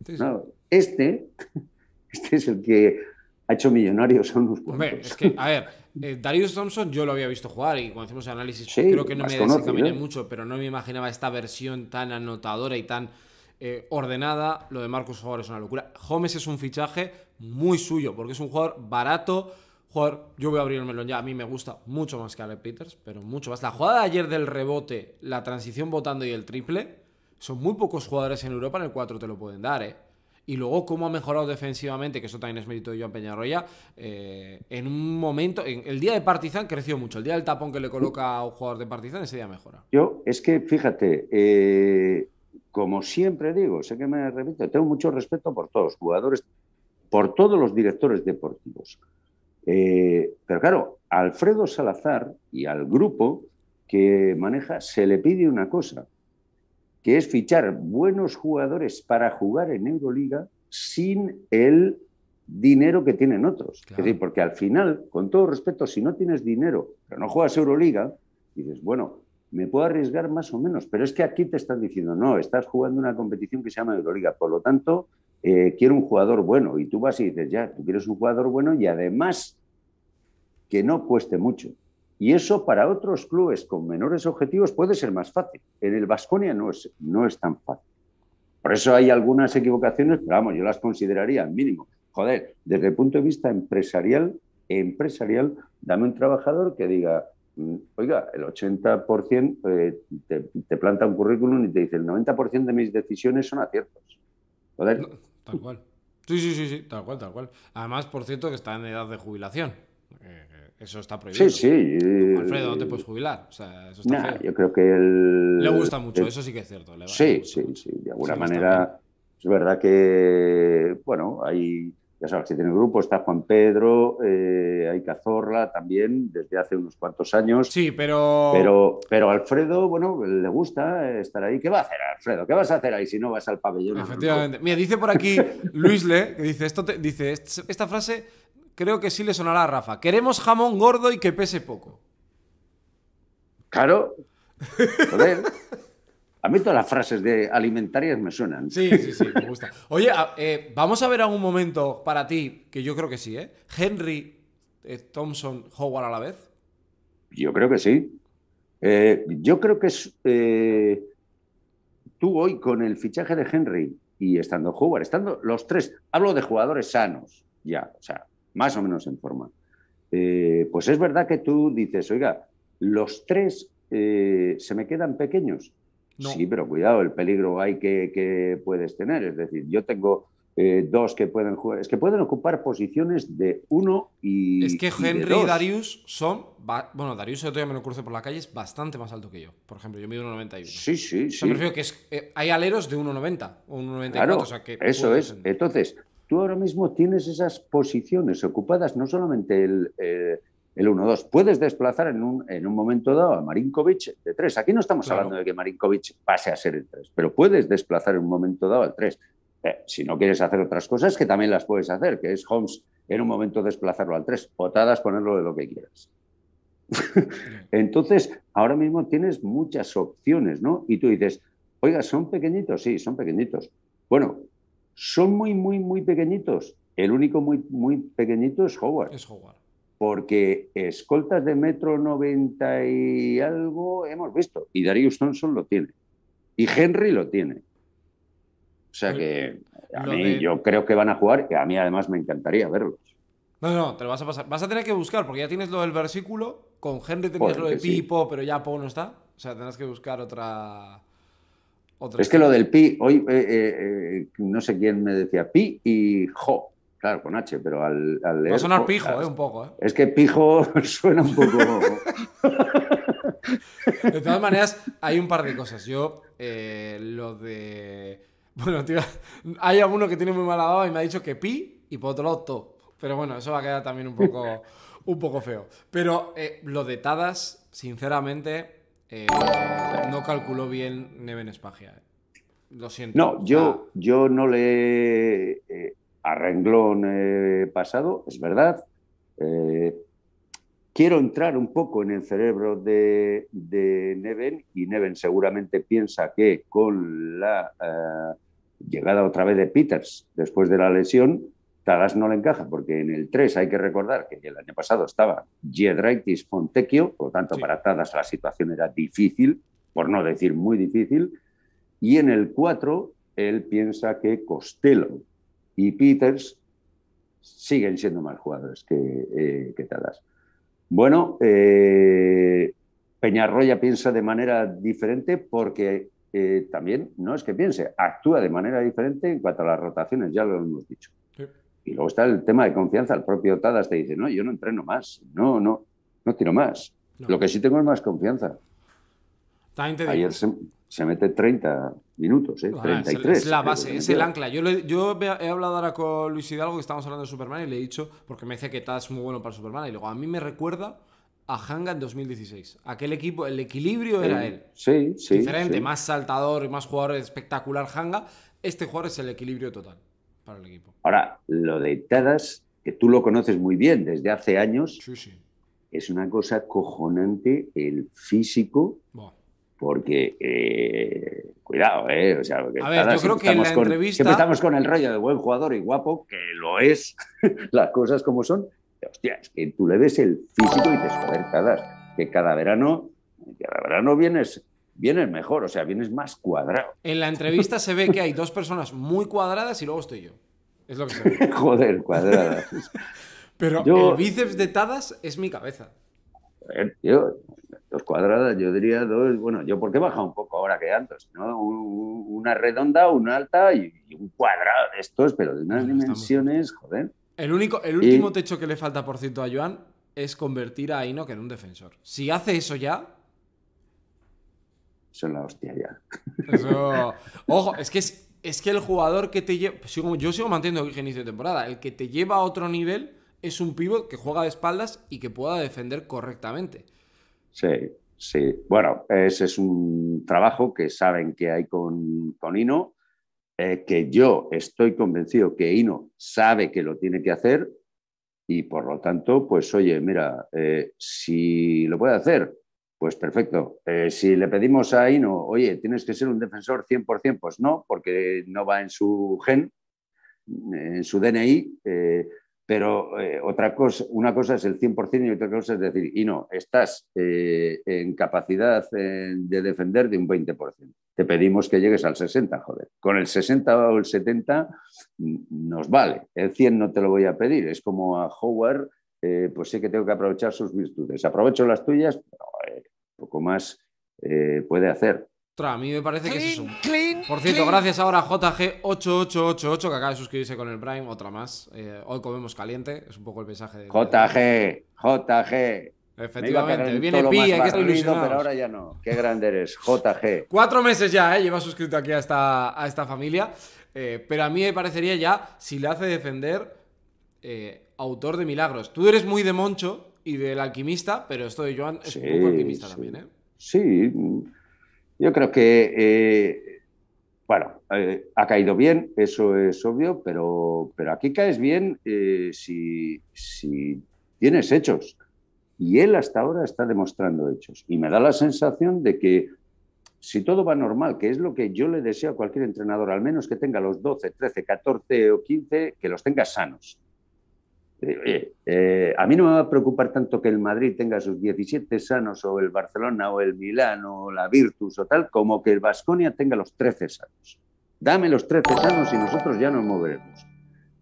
este? este, este es el que ha hecho millonarios a unos cuantos. es que, a ver, Darius Thompson yo lo había visto jugar y cuando hacemos análisis creo que no me desencaminé mucho, pero no me imaginaba esta versión tan anotadora y tan ordenada. Lo de Marcus Howard es una locura. Homes es un fichaje muy suyo, porque es un jugador barato. Jugador, yo voy a abrir el melón ya. A mí me gusta mucho más que Alec Peters, pero mucho más. La jugada de ayer del rebote, la transición votando y el triple, son muy pocos jugadores en Europa en el 4 te lo pueden dar, ¿eh? Y luego cómo ha mejorado defensivamente, que eso también es mérito de Joan Peñarroya, eh, en un momento, en el día de Partizan creció mucho, el día del tapón que le coloca a un jugador de Partizan, ese día mejora. Yo, es que fíjate, eh, como siempre digo, sé que me repito, tengo mucho respeto por todos, los jugadores por todos los directores deportivos. Eh, pero claro, Alfredo Salazar y al grupo que maneja se le pide una cosa, que es fichar buenos jugadores para jugar en Euroliga sin el dinero que tienen otros. Es decir, porque al final, con todo respeto, si no tienes dinero, pero no juegas Euroliga, dices, bueno, me puedo arriesgar más o menos, pero es que aquí te están diciendo, no, estás jugando una competición que se llama Euroliga, por lo tanto, eh, quiero un jugador bueno. Y tú vas y dices, ya, tú quieres un jugador bueno y además que no cueste mucho. Y eso para otros clubes con menores objetivos puede ser más fácil. En el Vasconia no es, no es tan fácil. Por eso hay algunas equivocaciones, pero vamos, yo las consideraría al mínimo. Joder, desde el punto de vista empresarial, empresarial, dame un trabajador que diga, mm, oiga, el 80% eh, te, te planta un currículum y te dice, el 90% de mis decisiones son aciertos tal cual. Sí, sí, sí, sí, tal cual, tal cual. Además, por cierto, que está en edad de jubilación. Eh, eso está prohibido. Sí, sí. Alfredo, no te puedes jubilar. O sea, eso está feo. Yo creo que él. Le gusta mucho, eso sí que es cierto. sí, sí, sí. De alguna manera, es verdad que, bueno, hay ya sabes, si tiene el grupo, está Juan Pedro, hay eh, Cazorla también, desde hace unos cuantos años. Sí, pero... pero... Pero Alfredo, bueno, le gusta estar ahí. ¿Qué va a hacer Alfredo? ¿Qué vas a hacer ahí si no vas al pabellón? Efectivamente. Mira, dice por aquí Luis Le, que dice, esto dice esta frase creo que sí le sonará a Rafa. Queremos jamón gordo y que pese poco. Claro. Joder. A mí todas las frases de alimentarias me suenan. Sí, sí, sí, me gusta. Oye, eh, vamos a ver algún momento para ti, que yo creo que sí, ¿eh? Henry eh, Thompson Howard a la vez. Yo creo que sí. Eh, yo creo que es, tú hoy con el fichaje de Henry y estando Howard, estando los tres, hablo de jugadores sanos, ya, o sea, más o menos en forma. pues es verdad que tú dices, oiga, los tres se me quedan pequeños Sí, pero cuidado, el peligro hay que, puedes tener. Es decir, yo tengo eh, dos que pueden jugar. Es que pueden ocupar posiciones de uno y. Es que Henry y, Darius son. Bueno, Darius, el otro día me lo cruce por la calle, es bastante más alto que yo. Por ejemplo, yo mido 1,91. Sí, sí, sí. Yo prefiero que eh, hay aleros de 1,90 o 1,94. eso es. Entonces, tú ahora mismo tienes esas posiciones ocupadas, no solamente el. Eh, el 1-2. Puedes desplazar en un, en un, momento dado a Marinkovic de 3. Aquí no estamos hablando de que Marinkovic pase a ser el 3, pero puedes desplazar en un momento dado al 3. Eh, si no quieres hacer otras cosas, que también las puedes hacer, que es Holmes en un momento desplazarlo al 3, potadas, ponerlo de lo que quieras. Entonces, ahora mismo tienes muchas opciones, ¿no? Y tú dices, oiga, ¿son pequeñitos? Sí, son pequeñitos. Bueno, son muy, muy, muy pequeñitos. El único muy, muy pequeñito es Howard. Es Howard porque escoltas de metro 90 y algo hemos visto, y Darius Thompson lo tiene, y Henry lo tiene. O sea que a mí yo creo que van a jugar, Y a mí además me encantaría verlos. No, no, te vas a pasar. Vas a tener que buscar, porque ya tienes lo del versículo, con Henry tenías lo de Pipo, pero ya Pau no está. O sea, tendrás que buscar otra... es que lo del Pi, hoy eh, eh, eh, no sé quién me decía Pi y Jo. Claro, con H, pero al, al leer. Va a sonar pijo, eh, un poco. ¿eh? Es que pijo suena un poco. de todas maneras, hay un par de cosas. Yo, eh, lo de. Bueno, tío, hay alguno que tiene muy mala baba y me ha dicho que pi y por otro lado to. Pero bueno, eso va a quedar también un poco, un poco feo. Pero eh, lo de Tadas, sinceramente, eh, no calculó bien Neven Espagia. Lo siento. No, yo, yo no le a renglón eh, pasado, es verdad. Eh, quiero entrar un poco en el cerebro de, Neven y Neven seguramente piensa que con la eh, llegada otra vez de Peters después de la lesión, Tadas no le encaja, porque en el 3 hay que recordar que el año pasado estaba Giedraitis Fontecchio, por lo tanto para Tadas la situación era difícil, por no decir muy difícil, y en el 4 él piensa que Costello y Peters siguen siendo más jugadores eh, que, Tadas. Bueno, eh, Peñarroya piensa de manera diferente porque eh, también no es que piense, actúa de manera diferente en cuanto a las rotaciones, ya lo hemos dicho. Y luego está el tema de confianza. El propio Tadas te dice, no, yo no entreno más, no, no, no tiro más. Lo que sí tengo es más confianza. Ayer se mete 30 minutos, ¿eh? 33. Es la base, es, el ancla. Yo, yo, he hablado ahora con Luis Hidalgo, que estamos hablando de Superman, y le he dicho, porque me dice que Tadas es muy bueno para Superman, y luego a mí me recuerda a Hanga en 2016. Aquel equipo, el equilibrio era él. Sí, sí. Diferente, más saltador, y más jugador espectacular Hanga. Este jugador es el equilibrio total para el equipo. Ahora, lo de Tadas, que tú lo conoces muy bien desde hace años, es una cosa cojonante el físico porque eh, cuidado, eh, a ver, yo creo que en la entrevista... siempre estamos con el rollo de buen jugador y guapo, que lo es, las cosas como son. Hostia, que tú le ves el físico y te joder, Tadas, que cada verano, cada verano vienes, vienes mejor, o sea, vienes más cuadrado. En la entrevista se ve que hay dos personas muy cuadradas y luego estoy yo. Es lo que se joder, cuadradas. Pero el bíceps de Tadas es mi cabeza tío, dos cuadradas, yo diría dos, bueno, yo porque baja un poco ahora que antes, ¿no? Una redonda, una alta y, un cuadrado de estos, pero de unas dimensiones, joder. El, único, el último techo que le falta, por cierto, a Joan es convertir a Enoch en un defensor. Si hace eso ya... Eso es la hostia ya. Ojo, es que, es, que el jugador que te lleva... Yo sigo manteniendo el inicio de temporada. El que te lleva a otro nivel es un pívot que juega de espaldas y que pueda defender correctamente. Sí, sí. Bueno, ese es un trabajo que saben que hay con, con Hino, eh, que yo estoy convencido que Hino sabe que lo tiene que hacer y por lo tanto, pues oye, mira, eh, si lo puede hacer, pues perfecto. Eh, si le pedimos a Ino, oye, tienes que ser un defensor 100%, pues no, porque no va en su gen, en su DNI. Pero eh, otra cosa, una cosa es el 100% y otra cosa es decir, y no, estás eh, en capacidad eh, de defender de un 20%. Te pedimos que llegues al 60%, joder. Con el 60 o el 70 nos vale. El 100 no te lo voy a pedir. Es como a Howard, pues sí que tengo que aprovechar sus virtudes. Aprovecho las tuyas, pero, poco más puede hacer. Otra, a mí me parece que es eso. Clean, Por cierto, gracias ahora a JG8888 que acaba de suscribirse con el Prime, otra más. Eh, hoy comemos caliente, es un poco el mensaje de... JG, JG. Efectivamente, viene Pi, hay que estar ilusionado. Pero ahora ya no, qué grande eres, JG. Cuatro meses ya, ¿eh? lleva suscrito aquí a esta, a esta familia. Eh, pero a mí me parecería ya, si le hace defender, eh, autor de milagros. Tú eres muy de Moncho y del alquimista, pero esto de Joan es un poco alquimista también, ¿eh? Sí, yo creo que, eh, bueno, eh, ha caído bien, eso es obvio, pero, pero aquí caes bien eh, si, si tienes hechos. Y él hasta ahora está demostrando hechos. Y me da la sensación de que si todo va normal, que es lo que yo le deseo a cualquier entrenador, al menos que tenga los 12, 13, 14 o 15, que los tenga sanos. Eh, a mí no me va a preocupar tanto que el Madrid tenga sus 17 sanos o el Barcelona o el Milán o la Virtus o tal, como que el Vasconia tenga los 13 sanos. Dame los 13 sanos y nosotros ya nos moveremos,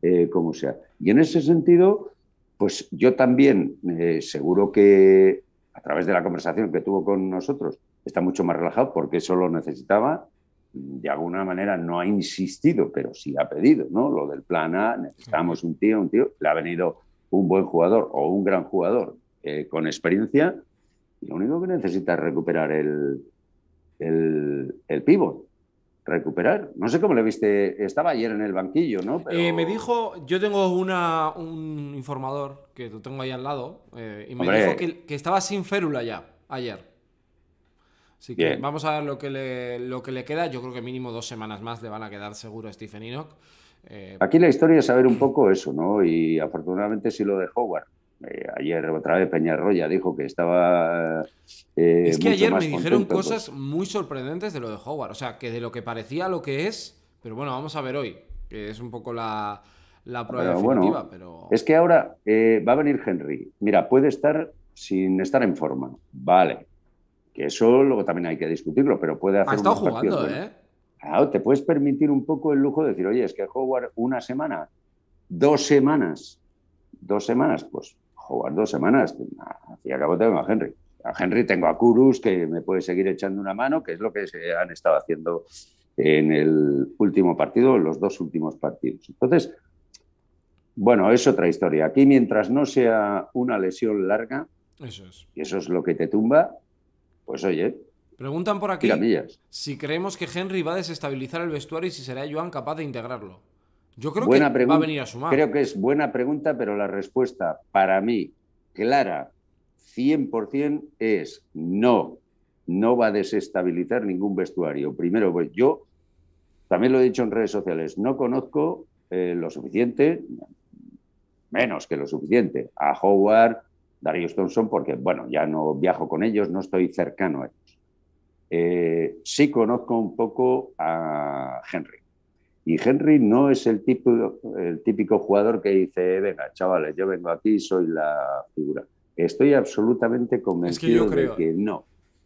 eh, como sea. Y en ese sentido, pues yo también eh, seguro que a través de la conversación que tuvo con nosotros está mucho más relajado porque eso lo necesitaba de alguna manera no ha insistido, pero sí ha pedido, ¿no? Lo del plan A, necesitamos un tío, un tío, le ha venido un buen jugador o un gran jugador eh, con experiencia, y lo único que necesita es recuperar el, el, pívot recuperar. No sé cómo le viste, estaba ayer en el banquillo, ¿no? Eh, me dijo, yo tengo una, un informador que lo tengo ahí al lado, eh, y me dijo que, que, estaba sin férula ya ayer. Así que vamos a ver lo que, le, lo que le queda. Yo creo que mínimo dos semanas más le van a quedar seguro a Stephen Enoch. Eh, Aquí la historia es saber un poco eso, ¿no? Y afortunadamente sí lo de Howard. Eh, ayer otra vez Peñarroya dijo que estaba. Eh, es que ayer me dijeron pues. cosas muy sorprendentes de lo de Howard. O sea, que de lo que parecía lo que es. Pero bueno, vamos a ver hoy, que es un poco la, la prueba definitiva. pero... Es que ahora va a venir Henry. Mira, puede estar sin estar en forma. Vale, que eso luego también hay que discutirlo, pero puede hacer. Ha estado jugando, ¿eh? Claro, te puedes permitir un poco el lujo de decir, oye, es que Howard una semana, dos semanas, dos semanas, pues Howard dos semanas, y acabo tengo a Henry. A Henry tengo a Kurus, que me puede seguir echando una mano, que es lo que se han estado haciendo en el último partido, en los dos últimos partidos. Entonces, bueno, es otra historia. Aquí, mientras no sea una lesión larga, y eso es lo que te tumba, pues oye. Preguntan por aquí si creemos que Henry va a desestabilizar el vestuario y si será Joan capaz de integrarlo. Yo creo que va a venir a sumar. Creo que es buena pregunta, pero la respuesta para mí, clara, 100% es no. No va a desestabilizar ningún vestuario. Primero, pues yo también lo he dicho en redes sociales, no conozco eh, lo suficiente, menos que lo suficiente, a Howard, Darío Thompson, porque, bueno, ya no viajo con ellos, no estoy cercano a ellos. Eh, sí conozco un poco a Henry. Y Henry no es el típico, el típico jugador que dice, eh, venga, chavales, yo vengo aquí, soy la figura. Estoy absolutamente convencido creo, de que eh. no.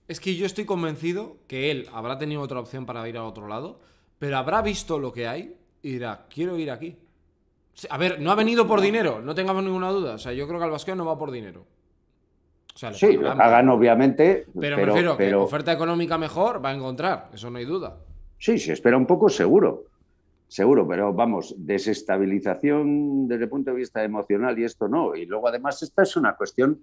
Es que yo estoy convencido que él habrá tenido otra opción para ir a otro lado, pero habrá visto lo que hay y dirá, quiero ir aquí. A ver, no ha venido por dinero, no tengamos ninguna duda. O sea, yo creo que Albasqueo no va por dinero. O sea, sí, lo hagan obviamente. Pero, pero prefiero pero... que oferta económica mejor va a encontrar, eso no hay duda. Sí, si espera un poco, seguro. Seguro, pero vamos, desestabilización desde el punto de vista emocional y esto no. Y luego además esta es una cuestión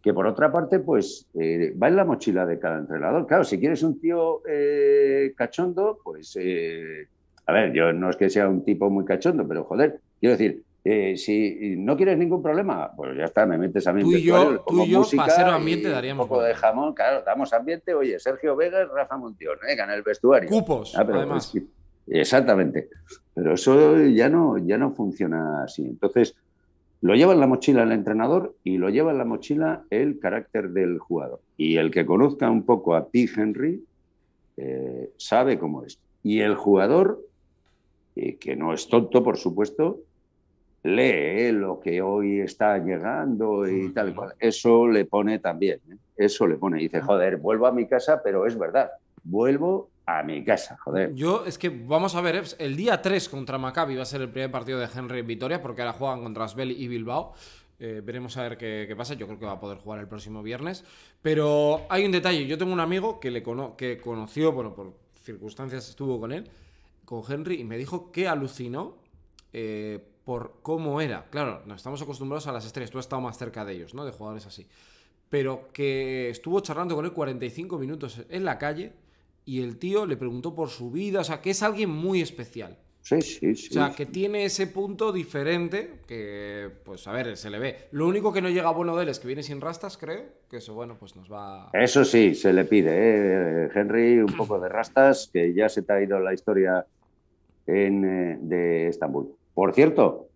que por otra parte pues eh, va en la mochila de cada entrenador. Claro, si quieres un tío eh, cachondo, pues... Eh, a ver, yo no es que sea un tipo muy cachondo, pero joder, Quiero decir, eh, si no quieres ningún problema, pues ya está, me metes a mí. Tú y yo, pasero ambiente daríamos. Un poco de jamón, claro, damos ambiente. Oye, Sergio Vegas, Rafa Montión, ¿eh? en el vestuario. Cupos, ah, además. exactamente. Pero eso ya no, ya no funciona así. Entonces, lo lleva en la mochila el entrenador y lo lleva en la mochila el carácter del jugador. Y el que conozca un poco a P. Henry eh, sabe cómo es. Y el jugador, eh, que no es tonto, por supuesto, lee lo que hoy está llegando y tal y cual. Eso le pone también, ¿eh? eso le pone. y Dice, ah. joder, vuelvo a mi casa, pero es verdad, vuelvo a mi casa, joder. Yo, es que vamos a ver, eh, el día 3 contra Maccabi va a ser el primer partido de Henry en Vitoria, porque ahora juegan contra Asbel y Bilbao. Eh, veremos a ver qué, pasa. Yo creo que va a poder jugar el próximo viernes. Pero hay un detalle. Yo tengo un amigo que, le que conoció, bueno, por circunstancias estuvo con él, con Henry, y me dijo que alucinó por cómo era. Claro, nos estamos acostumbrados a las estrellas, tú has estado más cerca de ellos, ¿no? De jugadores así. Pero que estuvo charlando con él 45 minutos en la calle y el tío le preguntó por su vida, o sea, que es alguien muy especial. Sí, sí, sí. O sea, que tiene ese punto diferente que, pues, a ver, se le ve. Lo único que no llega bueno de él es que viene sin rastas, creo. Que eso, bueno, pues nos va. Eso sí, se le pide, ¿eh? Henry, un poco de rastas, que ya se te ha ido la historia eh, de Estambul. Por cierto,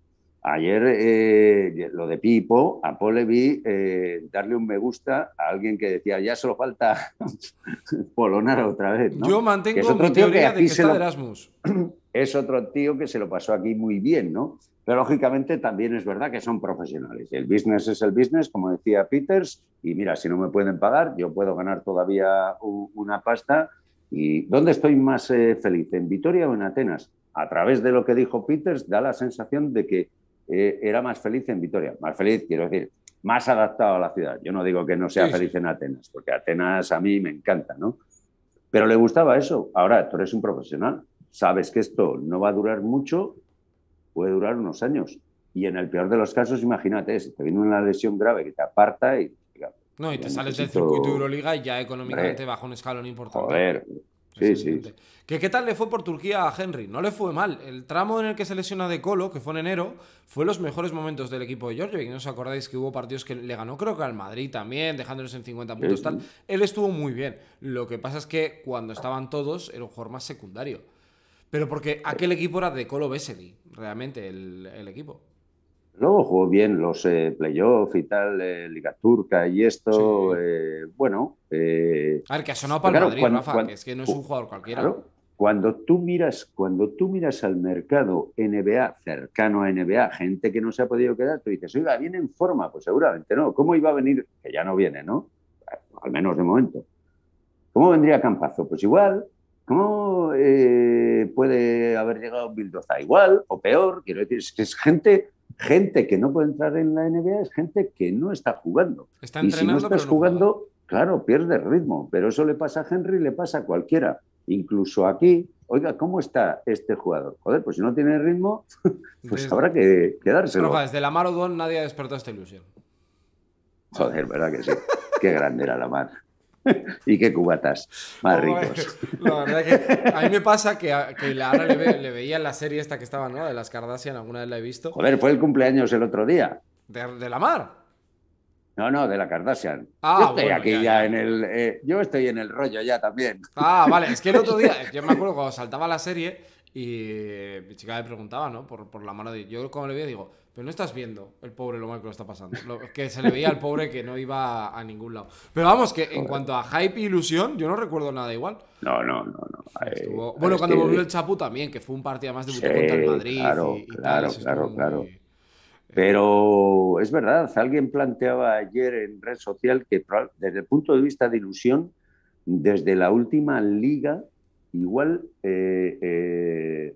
ayer eh, lo de Pipo, a Paul vi eh, darle un me gusta a alguien que decía, ya solo falta Polonar otra vez. ¿no? Yo mantengo mi teoría de que está Erasmus. Es otro tío que se lo pasó aquí muy bien, ¿no? Pero lógicamente también es verdad que son profesionales. El business es el business, como decía Peters, y mira, si no me pueden pagar, yo puedo ganar todavía una pasta. ¿Y dónde estoy más eh, feliz? ¿En Vitoria o en Atenas? a través de lo que dijo Peters, da la sensación de que eh, era más feliz en Vitoria. Más feliz, quiero decir, más adaptado a la ciudad. Yo no digo que no sea feliz en Atenas, porque Atenas a mí me encanta, ¿no? Pero le gustaba eso. Ahora, tú eres un profesional, sabes que esto no va a durar mucho, puede durar unos años. Y en el peor de los casos, imagínate, si te viene una lesión grave que te aparta y... No, y te sales del circuito de Euroliga y ya económicamente bajo un escalón importante. Joder, Sí, sí. ¿Qué, ¿Qué tal le fue por Turquía a Henry? No le fue mal. El tramo en el que se lesiona de Colo, que fue en enero, fue los mejores momentos del equipo de Giorgio Y no os acordáis que hubo partidos que le ganó, creo que al Madrid también, dejándoles en 50 puntos. Tal. Él estuvo muy bien. Lo que pasa es que cuando estaban todos, era un jugador más secundario. Pero porque aquel equipo era de Colo Vesely, realmente, el, el equipo. Luego jugó bien los eh, playoffs y tal, eh, Liga Turca y esto. Eh, bueno. a ver, que ha sonado pues para el Madrid, cuando, Rafa, que es que no es un jugador cualquiera. cuando tú miras, cuando tú miras al mercado NBA, cercano a NBA, gente que no se ha podido quedar, tú dices, oiga, viene en forma, pues seguramente no. ¿Cómo iba a venir? Que ya no viene, ¿no? Al menos de momento. ¿Cómo vendría Campazo? Pues igual, ¿Cómo puede haber llegado Bildoza? Igual o peor, quiero decir, que es gente gente que no puede entrar en la NBA es gente que no está jugando. Está y si no estás jugando, claro, pierde ritmo, pero eso le pasa a Henry, le pasa a cualquiera. Incluso aquí, oiga, ¿cómo está este jugador? Joder, pues si no tiene ritmo, pues habrá que quedárselo. desde la o nadie ha despertado esta ilusión. Joder, ¿verdad que sí? Qué grande era la Mar. y qué cubatas más ricos. a mí me pasa que, ahora le, veía en veía la serie esta que estaba, ¿no? De las Kardashian, alguna vez la he visto. Joder, fue el cumpleaños el otro día. ¿De, la mar? No, no, de la Kardashian. Ah, yo estoy aquí ya, en el. Eh, yo estoy en el rollo ya también. Ah, vale, es que el otro día, yo me acuerdo cuando saltaba la serie y mi chica me preguntaba, ¿no? Por, por la mano de. Yo como le veía digo pero no estás viendo el pobre lo mal que lo está pasando. que se le veía al pobre que no iba a, ningún lado. Pero vamos, que en cuanto a hype y ilusión, yo no recuerdo nada igual. No, no, no. no. Eh, bueno, cuando volvió el Chapu también, que fue un partido más de sí, contra el Madrid. Claro, claro, claro, claro. Eh. Pero es verdad, alguien planteaba ayer en red social que desde el punto de vista de ilusión, desde la última liga, igual eh,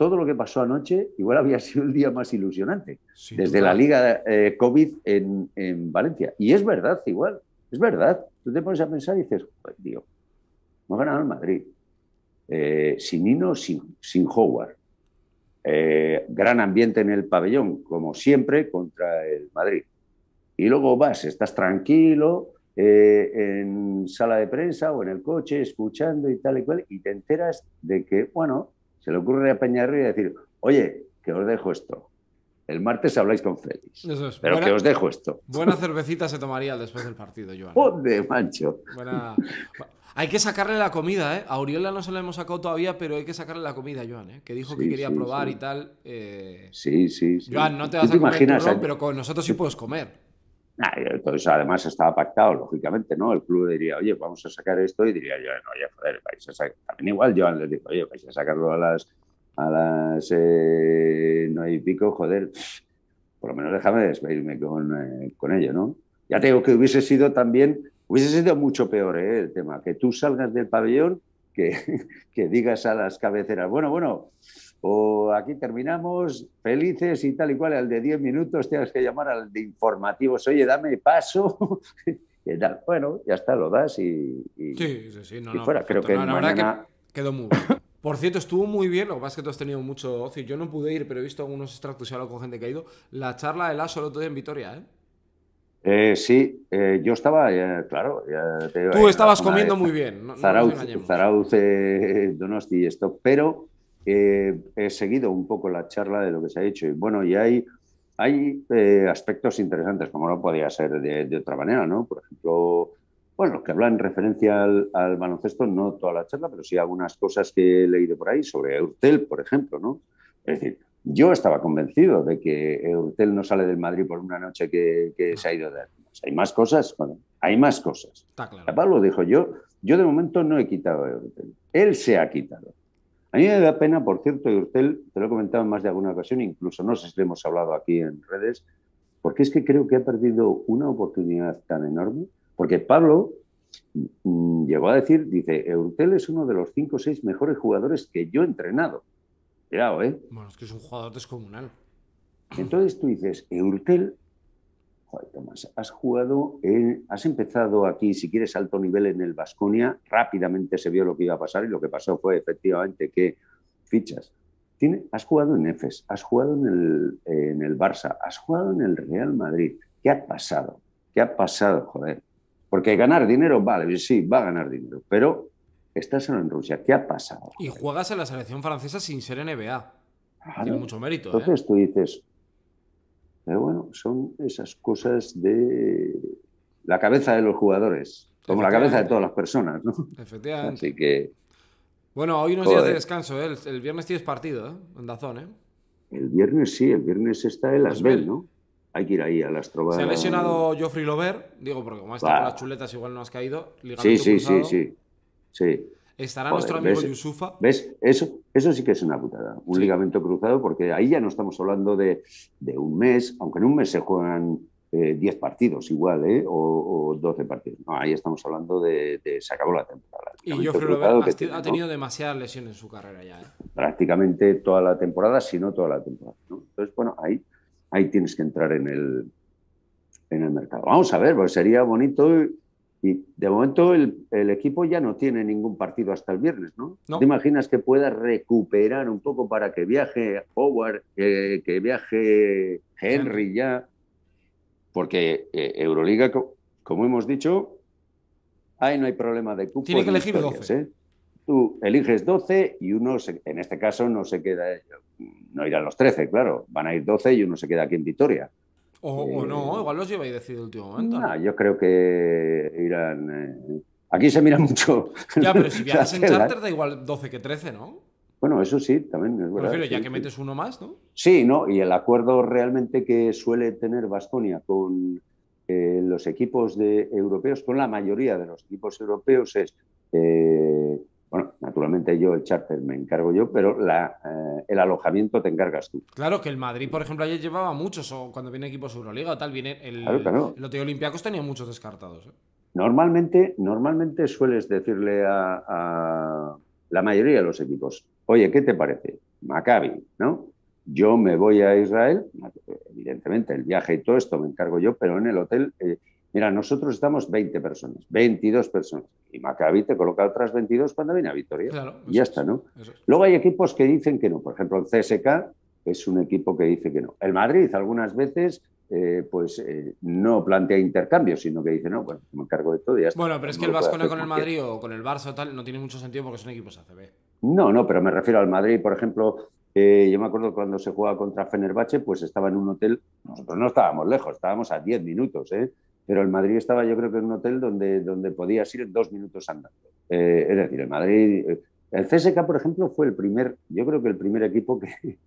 todo lo que pasó anoche igual había sido el día más ilusionante, desde la Liga eh, COVID en, Valencia. Y es verdad, igual, es verdad. Tú te pones a pensar y dices, pues, tío, hemos ganado el Madrid. Eh, sin Nino, sin, sin Howard. Eh, gran ambiente en el pabellón, como siempre, contra el Madrid. Y luego vas, estás tranquilo en sala de prensa o en el coche, escuchando y tal y cual, y te enteras de que, bueno, se le ocurre a Peñarro y decir, oye, que os dejo esto. El martes habláis con Félix. Pero que os dejo esto. Buena cervecita se tomaría después del partido, Joan. ¿eh? ¡Joder, mancho! Hay que sacarle la comida, ¿eh? A Oriola no se la hemos sacado todavía, pero hay que sacarle la comida, Joan, ¿eh? Que dijo que quería probar y tal. Eh, sí, sí, Joan, no te vas a comer imaginas, pero con nosotros sí puedes comer. Entonces, además estaba pactado, lógicamente, ¿no? El club diría, oye, vamos a sacar esto, y diría yo, no, ya, joder, vais También igual yo le dijo, oye, vais a sacarlo a las, a las eh, hay pico, joder, por lo menos déjame despedirme con, eh, ello, ¿no? Ya tengo que hubiese sido también, hubiese sido mucho peor ¿eh? el tema, que tú salgas del pabellón, que, que digas a las cabeceras, bueno, bueno, o aquí terminamos felices y tal y cual, al de 10 minutos tienes que llamar al de informativos, oye, dame paso. Bueno, ya está, lo das y, sí, sí, sí, no, fuera. Creo la mañana... que quedó muy Por cierto, estuvo muy bien, lo que pasa es que tú has tenido mucho ocio. Yo no pude ir, pero he visto algunos extractos y hablo con gente que ha ido. La charla del ASO el en Vitoria, ¿eh? eh sí, eh, yo estaba, eh, claro. Tú estabas comiendo muy bien. Zarauz Donosti y esto, pero he seguido un poco la charla de lo que se ha hecho y bueno, y hay, hay eh, aspectos interesantes, como no podía ser de, otra manera, ¿no? Por ejemplo, bueno, que hablan en referencia al, baloncesto, no toda la charla, pero sí algunas cosas que he leído por ahí sobre Eurtel, por ejemplo, ¿no? Es decir, yo estaba convencido de que Eurtel no sale del Madrid por una noche que, se ha ido de armas. Pues hay más cosas, bueno, hay más cosas. Está claro. Pablo dijo yo, yo de momento no he quitado a Eurtel. Él se ha quitado. A mí me da pena, por cierto, Eurtel, te lo he comentado en más de alguna ocasión, incluso no sé si lo hemos hablado aquí en redes, porque es que creo que ha perdido una oportunidad tan enorme, porque Pablo mm, llegó a decir, dice, Eurtel es uno de los cinco o seis mejores jugadores que yo he entrenado. Cuidado, ¿eh? Bueno, es que es un jugador descomunal. Entonces tú dices, Eurtel Joder, Tomás, has jugado, has empezado aquí, si quieres, alto nivel en el Vasconia. Rápidamente se vio lo que iba a pasar y lo que pasó fue efectivamente que fichas. Tiene, has jugado en EFES, has jugado en el, eh, en el Barça, has jugado en el Real Madrid. ¿Qué ha pasado? ¿Qué ha pasado, joder? Porque ganar dinero, vale, sí, va a ganar dinero, pero estás en Rusia, ¿qué ha pasado? Y juegas en la selección francesa sin ser NBA. Tiene mucho mérito. ¿eh? Entonces tú dices, pero bueno, son esas cosas de la cabeza de los jugadores, como la cabeza de todas las personas, ¿no? Efectivamente. Así que. Bueno, hoy unos días de descanso, ¿eh? el, viernes tienes partido, ¿eh? En Dazón, ¿eh? El viernes sí, el viernes está el pues Asbel, ¿no? Hay que ir ahí a las trovas. Se ha lesionado Joffrey Lover, digo, porque como ha con las chuletas igual no has caído. Sí, sí, sí, sí, sí. Estará nuestro amigo ¿ves? Yusufa. ¿Ves? Eso, eso sí que es una putada. Un ligamento cruzado, porque ahí ya no estamos hablando de, un mes, aunque en un mes se juegan 10 eh, partidos igual, ¿eh? o, 12 partidos. No, ahí estamos hablando de, se acabó la temporada. Y yo creo ha, ha tenido demasiadas lesiones en su carrera ya. ¿eh? Prácticamente toda la temporada, si no toda la temporada. Entonces, bueno, ahí, ahí tienes que entrar en el, en el mercado. Vamos a ver, pues sería bonito y de momento el, equipo ya no tiene ningún partido hasta el viernes, ¿no? no. te imaginas que pueda recuperar un poco para que viaje Howard, eh, que viaje Henry ya? Porque eh, Euroliga, como hemos dicho, ahí no hay problema de cupo. Tiene que elegir 12. ¿eh? Tú eliges 12 y uno, en este caso, no se queda, no irán los 13, claro, van a ir 12 y uno se queda aquí en Vitoria. O, no, igual los lleva y el último momento. yo creo que irán. Eh, aquí se mira mucho. Ya, pero si viajas en charter da igual 12 que 13, ¿no? Bueno, eso sí, también es verdad. Prefiero, ya que metes uno más, ¿no? Sí, no, y el acuerdo realmente que suele tener Bastonia con eh, los equipos de europeos, con la mayoría de los equipos europeos, es eh, bueno, naturalmente yo el charter me encargo yo, pero eh, el alojamiento te encargas tú. Claro que el Madrid, por ejemplo, ayer llevaba muchos, o cuando viene equipos Euroliga o tal, viene el, claro que tenía muchos descartados. ¿eh? Normalmente, normalmente sueles decirle a, la mayoría de los equipos, oye, ¿qué te parece? Maccabi, ¿no? Yo me voy a Israel, evidentemente el viaje y todo esto me encargo yo, pero en el hotel... Eh, Mira, nosotros estamos 20 personas, 22 personas. Y Maccabi te coloca otras 22 cuando viene a Vitoria. y ya está, ¿no? Luego hay equipos que dicen que no. Por ejemplo, el CSK es un equipo que dice que no. El Madrid algunas veces eh, pues eh, no plantea intercambios, sino que dice, no, bueno, me encargo de todo ya Bueno, pero es que el Vasco con el Madrid o con el Barça o tal no tiene mucho sentido porque son equipos ACB. No, no, pero me refiero al Madrid, por ejemplo, eh, yo me acuerdo cuando se jugaba contra Fenerbahce, pues estaba en un hotel, nosotros no estábamos lejos, estábamos a 10 minutos, ¿eh? pero el Madrid estaba yo creo que en un hotel donde, donde podías ir dos minutos andando. Eh, es decir, el Madrid, eh, el CSK, por ejemplo, fue el primer, yo creo que el primer equipo que,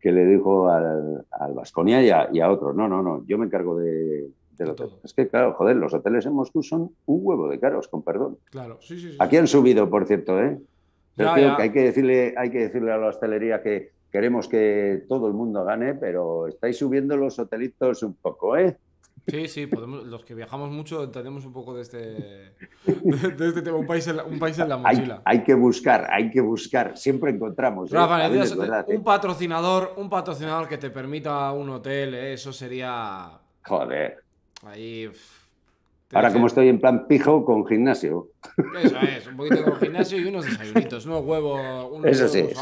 que le dijo al, al Vasconia y, a otros, no, no, no, yo me encargo de, del hotel. Es que, claro, joder, los hoteles en Moscú son un huevo de caros, con perdón. Claro, sí, sí. Aquí han subido, por cierto, ¿eh? Ya, Que hay, que decirle, hay que decirle a la hostelería que queremos que todo el mundo gane, pero estáis subiendo los hotelitos un poco, ¿eh? Sí, sí, podemos, los que viajamos mucho entendemos un poco de este, este tema, un país en la, mochila. Hay, que buscar, hay que buscar, siempre encontramos. ¿eh? un ¿eh? patrocinador, un patrocinador que te permita un hotel, ¿eh? eso sería... Joder. Ahí... Ahora como estoy en plan pijo con gimnasio. Eso es, un poquito con gimnasio y unos desayunitos, unos huevos, unos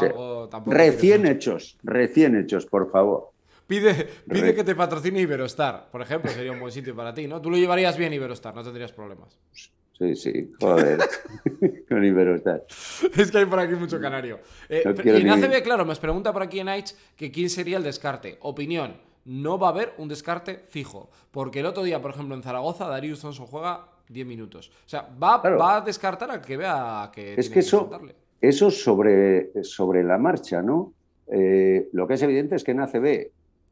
Recién hechos, recién hechos, por favor. Pide, que te patrocine Iberostar, por ejemplo, sería un buen sitio para ti, ¿no? Tú lo llevarías bien Iberostar, no tendrías problemas. Sí, sí, joder, con Iberostar. Es que hay por aquí mucho canario. Eh, y en ACB, claro, me pregunta por aquí en que quién sería el descarte. Opinión, no va a haber un descarte fijo, porque el otro día, por ejemplo, en Zaragoza, Darius Thompson juega 10 minutos. O sea, va, a descartar al que vea que... Es que, eso, eso sobre, sobre la marcha, ¿no? Eh, lo que es evidente es que en ACB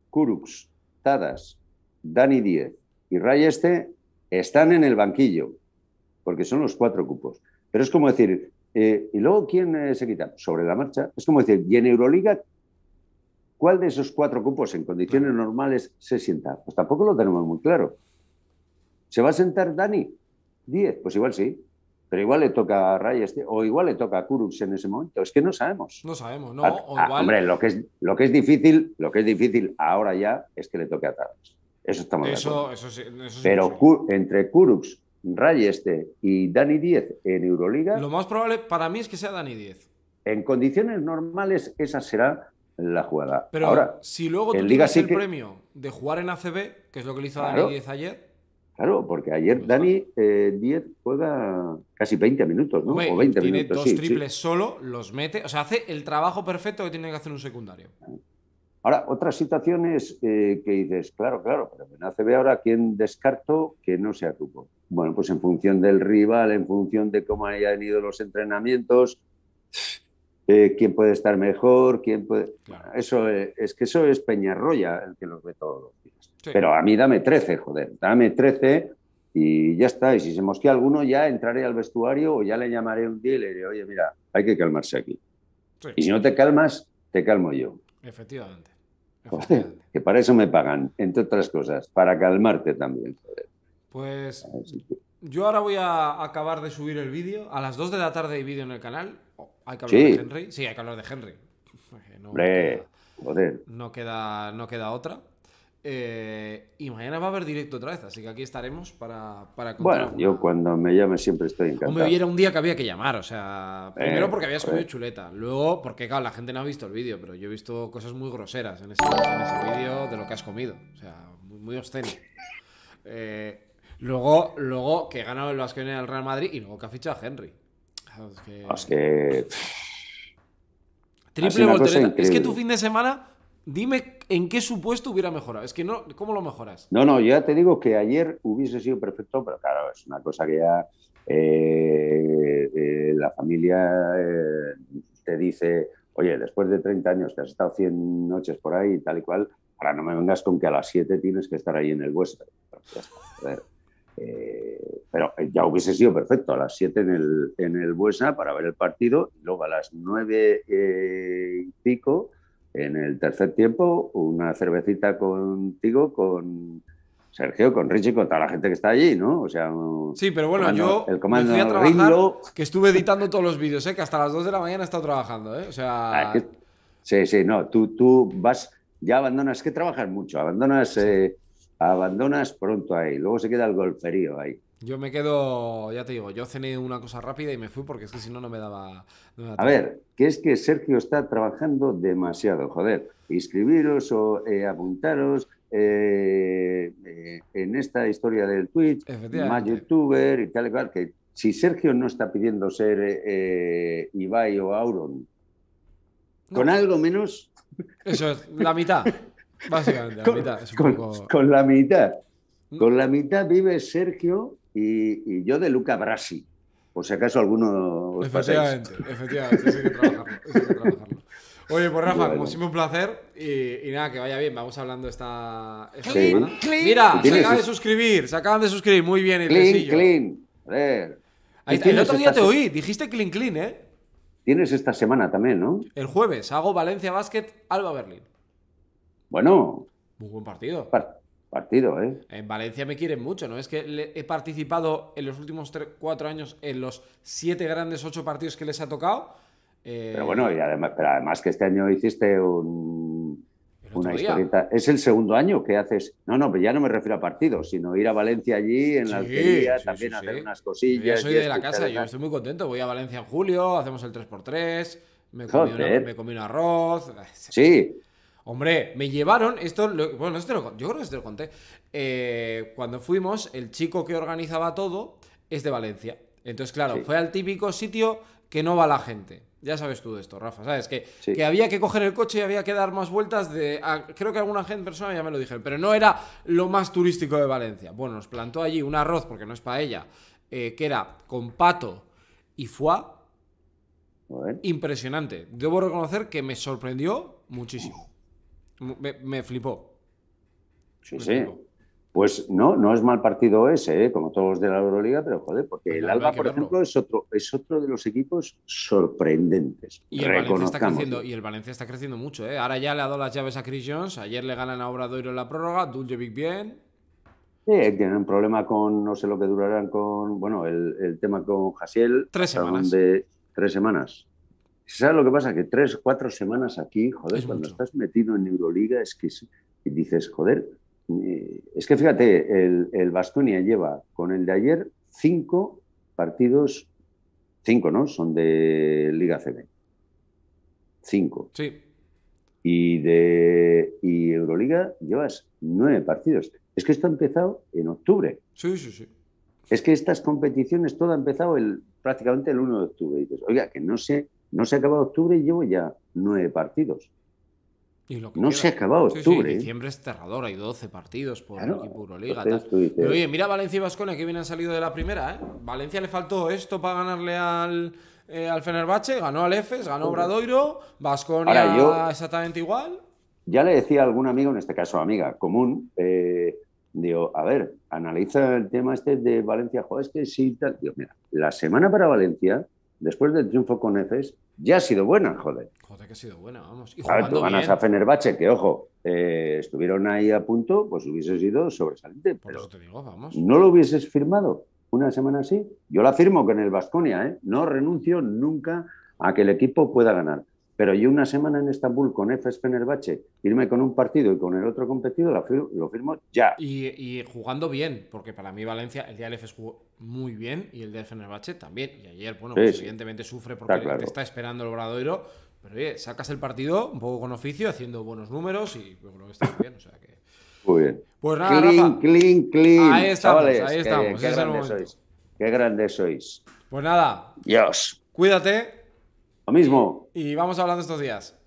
Kurux, Tadas, Dani Díez y Ray Este están en el banquillo, porque son los cuatro cupos. Pero es como decir, eh, ¿y luego quién eh, se quita? Sobre la marcha. Es como decir, ¿y en Euroliga cuál de esos cuatro cupos en condiciones normales se sienta? Pues tampoco lo tenemos muy claro. ¿Se va a sentar Dani? 10 pues igual sí pero igual le toca a este o igual le toca a Kurux en ese momento. Es que no sabemos. No sabemos, ¿no? Ah, ah, hombre, lo que, es, lo que es difícil, lo que es difícil ahora ya es que le toque a Tarras. Eso estamos eso, de Eso sí, eso pero entre Kurux, este y Dani 10 en Euroliga. Lo más probable para mí es que sea Dani 10. En condiciones normales, esa será la jugada. Pero ahora, si luego tú el tienes el premio de jugar en ACB, que es lo que le hizo a Dani 10 ayer, Claro, porque ayer pues Dani eh, Diez juega casi 20 minutos, ¿no? o 20 minutos. Tiene dos triples solo, los mete, o sea, hace el trabajo perfecto que tiene que hacer un secundario. Ahora, otras situaciones eh, que dices, claro, claro, pero en ACB ahora, ¿quién descarto que no sea cupo? Bueno, pues en función del rival, en función de cómo hayan ido los entrenamientos, eh, quién puede estar mejor, quién puede. Eso es, eh, es que eso es Peñarroya el que los ve todos los días. Pero a mí dame 13, joder, dame 13 y ya está. Y si se mosquea alguno, ya entraré al vestuario o ya le llamaré un día y le diré, oye, mira, hay que calmarse aquí. Y si no te calmas, te calmo yo. Efectivamente. que para eso me pagan, entre otras cosas, para calmarte también. Joder. Pues yo ahora voy a acabar de subir el vídeo. A las 2 de la tarde hay vídeo en el canal. hay que hablar de Henry. Sí, hay que hablar de Henry. joder. no, queda, no queda otra. Eh, y mañana va a haber directo otra vez, así que aquí estaremos para, para Bueno, yo cuando me llame siempre estoy encantado. Hombre, hoy era un día que había que llamar, o sea, eh, primero porque habías comido chuleta, luego porque, claro, la gente no ha visto el vídeo, pero yo he visto cosas muy groseras en ese, este vídeo de lo que has comido, o sea, muy, obsceno. Eh, luego, luego que ganó ganado el en el Real Madrid y luego que ha fichado a Henry. Es que... Ah, que... Triple voltereta. Es que tu fin de semana Dime en qué supuesto hubiera mejorado. Es que no, ¿cómo lo mejoras? No, no, ya te digo que ayer hubiese sido perfecto, pero claro, es una cosa que ya eh, eh, la familia eh, te dice, oye, después de 30 años que has estado 100 noches por ahí y tal y cual, para no me vengas con que a las 7 tienes que estar ahí en el Buesa. pero ya hubiese sido perfecto a las 7 en el, en el Buesa para ver el partido y luego a las 9 y pico en el tercer tiempo una cervecita contigo, con Sergio, con Richie, con toda la gente que está allí, ¿no? O sea, sí, pero bueno, yo el comando me fui que estuve editando todos los vídeos, ¿eh? que hasta las 2 de la mañana he estado trabajando, ¿eh? O sea... Ah, sí, sí, no, tú, tú vas, ya abandonas, que trabajas mucho, abandonas, eh, abandonas pronto ahí, luego se queda el golferío ahí. Yo me quedo, ya te digo, yo cené una cosa rápida y me fui porque es que si no, no me daba. a ver, que es que Sergio está trabajando demasiado, joder. Inscribiros o eh, apuntaros eh, eh, en esta historia del Twitch, más youtuber y tal y cual. Que si Sergio no está pidiendo ser Ibai o Auron, con algo menos. Eso es, la mitad. Básicamente, la mitad. con la mitad. Mm. Con la mitad vive Sergio y, yo de Luca Brasi, por si acaso alguno... efectivamente, efectivamente, eso hay que Oye, pues Rafa, como siempre un placer y, nada, que vaya bien, vamos hablando esta, esta semana. Clean. Mira, se acaban de suscribir, se acaban de suscribir, muy bien. El clean, clean. A ver. El otro día te oí, dijiste clean, clean, ¿eh? Tienes esta semana también, ¿no? El jueves hago Valencia Basket, Alba Berlín. Bueno. Muy buen partido partido, ¿eh? En Valencia me quieren mucho, ¿no? Es que he participado en los últimos cuatro años en los siete grandes ocho partidos que les ha tocado. Eh, pero bueno, además, además que este año hiciste un, una Es el segundo año que haces. No, no, pero ya no me refiero a partidos, sino ir a Valencia allí, en las la también hacer unas cosillas. Yo soy de la casa, yo estoy muy contento. Voy a Valencia en julio, hacemos el 3x3. Me comí, me un arroz. Sí, Hombre, me llevaron, esto, bueno, yo creo que te lo conté. Eh, cuando fuimos, el chico que organizaba todo es de Valencia. Entonces, claro, fue al típico sitio que no va la gente. Ya sabes tú de esto, Rafa, ¿sabes? Que, que había que coger el coche y había que dar más vueltas creo que alguna gente, persona ya me lo dijeron, pero no era lo más turístico de Valencia. Bueno, nos plantó allí un arroz, porque no es paella, ella, eh, que era con pato y fue Impresionante. Debo reconocer que me sorprendió muchísimo. Me, flipó. Sí, sí. Pues no, no es mal partido ese, ¿eh? como todos de la Euroliga, pero joder, porque pues el Alba, por ejemplo, es otro, es otro de los equipos sorprendentes. Y el, Valencia está creciendo, y el Valencia está creciendo mucho, ¿eh? Ahora ya le ha dado las llaves a Chris Jones, ayer le ganan a Obradoiro en la prórroga, Big bien. Sí, tienen un problema con, no sé lo que durarán con, bueno, el, tema con Jasiel. Tres semanas. tres semanas. ¿Sabes lo que pasa? Que tres, cuatro semanas aquí, joder, cuando estás metido en Euroliga, es que dices, joder, eh, es que fíjate, el, el lleva con el de ayer cinco partidos, cinco, ¿no? Son de Liga CB. Cinco. Sí. Y de Euroliga llevas nueve partidos. Es que esto ha empezado en octubre. Sí, sí, sí. Es que estas competiciones todo ha empezado el, prácticamente el 1 de octubre. Y dices, oiga, que no sé no se ha acabado octubre y llevo ya nueve partidos. no se ha acabado octubre. ¿eh? diciembre es terrador, hay 12 partidos por la equipo Pero oye, mira Valencia y Vasconia que bien han salido de la primera. ¿eh? Valencia le faltó esto para ganarle al, eh, al Fenerbahce, ganó al EFES, ganó Bradoiro, Vasconia exactamente igual. Ya le decía a algún amigo, en este caso amiga común, eh, digo, a ver, analiza el tema este de Valencia, joder, es que sí, tal. mira, la semana para Valencia después del triunfo con Efes, ya ha sido buena, joder. Joder, que ha sido buena, vamos. a ver, tú ganas a Fenerbahce, que ojo, eh, estuvieron ahí a punto, pues hubiese sido sobresaliente. pero te digo, vamos. No lo hubieses firmado una semana así. Yo la firmo en el Vasconia, ¿eh? No renuncio nunca a que el equipo pueda ganar. Pero yo una semana en Estambul con FS Fenerbahce, irme con un partido y con el otro competido, lo firmo, ya. Y, jugando bien, porque para mí Valencia el día del FS jugó muy bien y el del Fenerbahce también. Y ayer, bueno, pues evidentemente sufre porque te está esperando el Obradoiro. Pero oye, sacas el partido un poco con oficio, haciendo buenos números y pues, que está bien, Muy bien. Pues nada, clean, clean, clean. Ahí estamos, ahí estamos. Qué, grande sois. Qué grandes sois. Pues nada. Dios. Cuídate mismo. y vamos hablando estos días.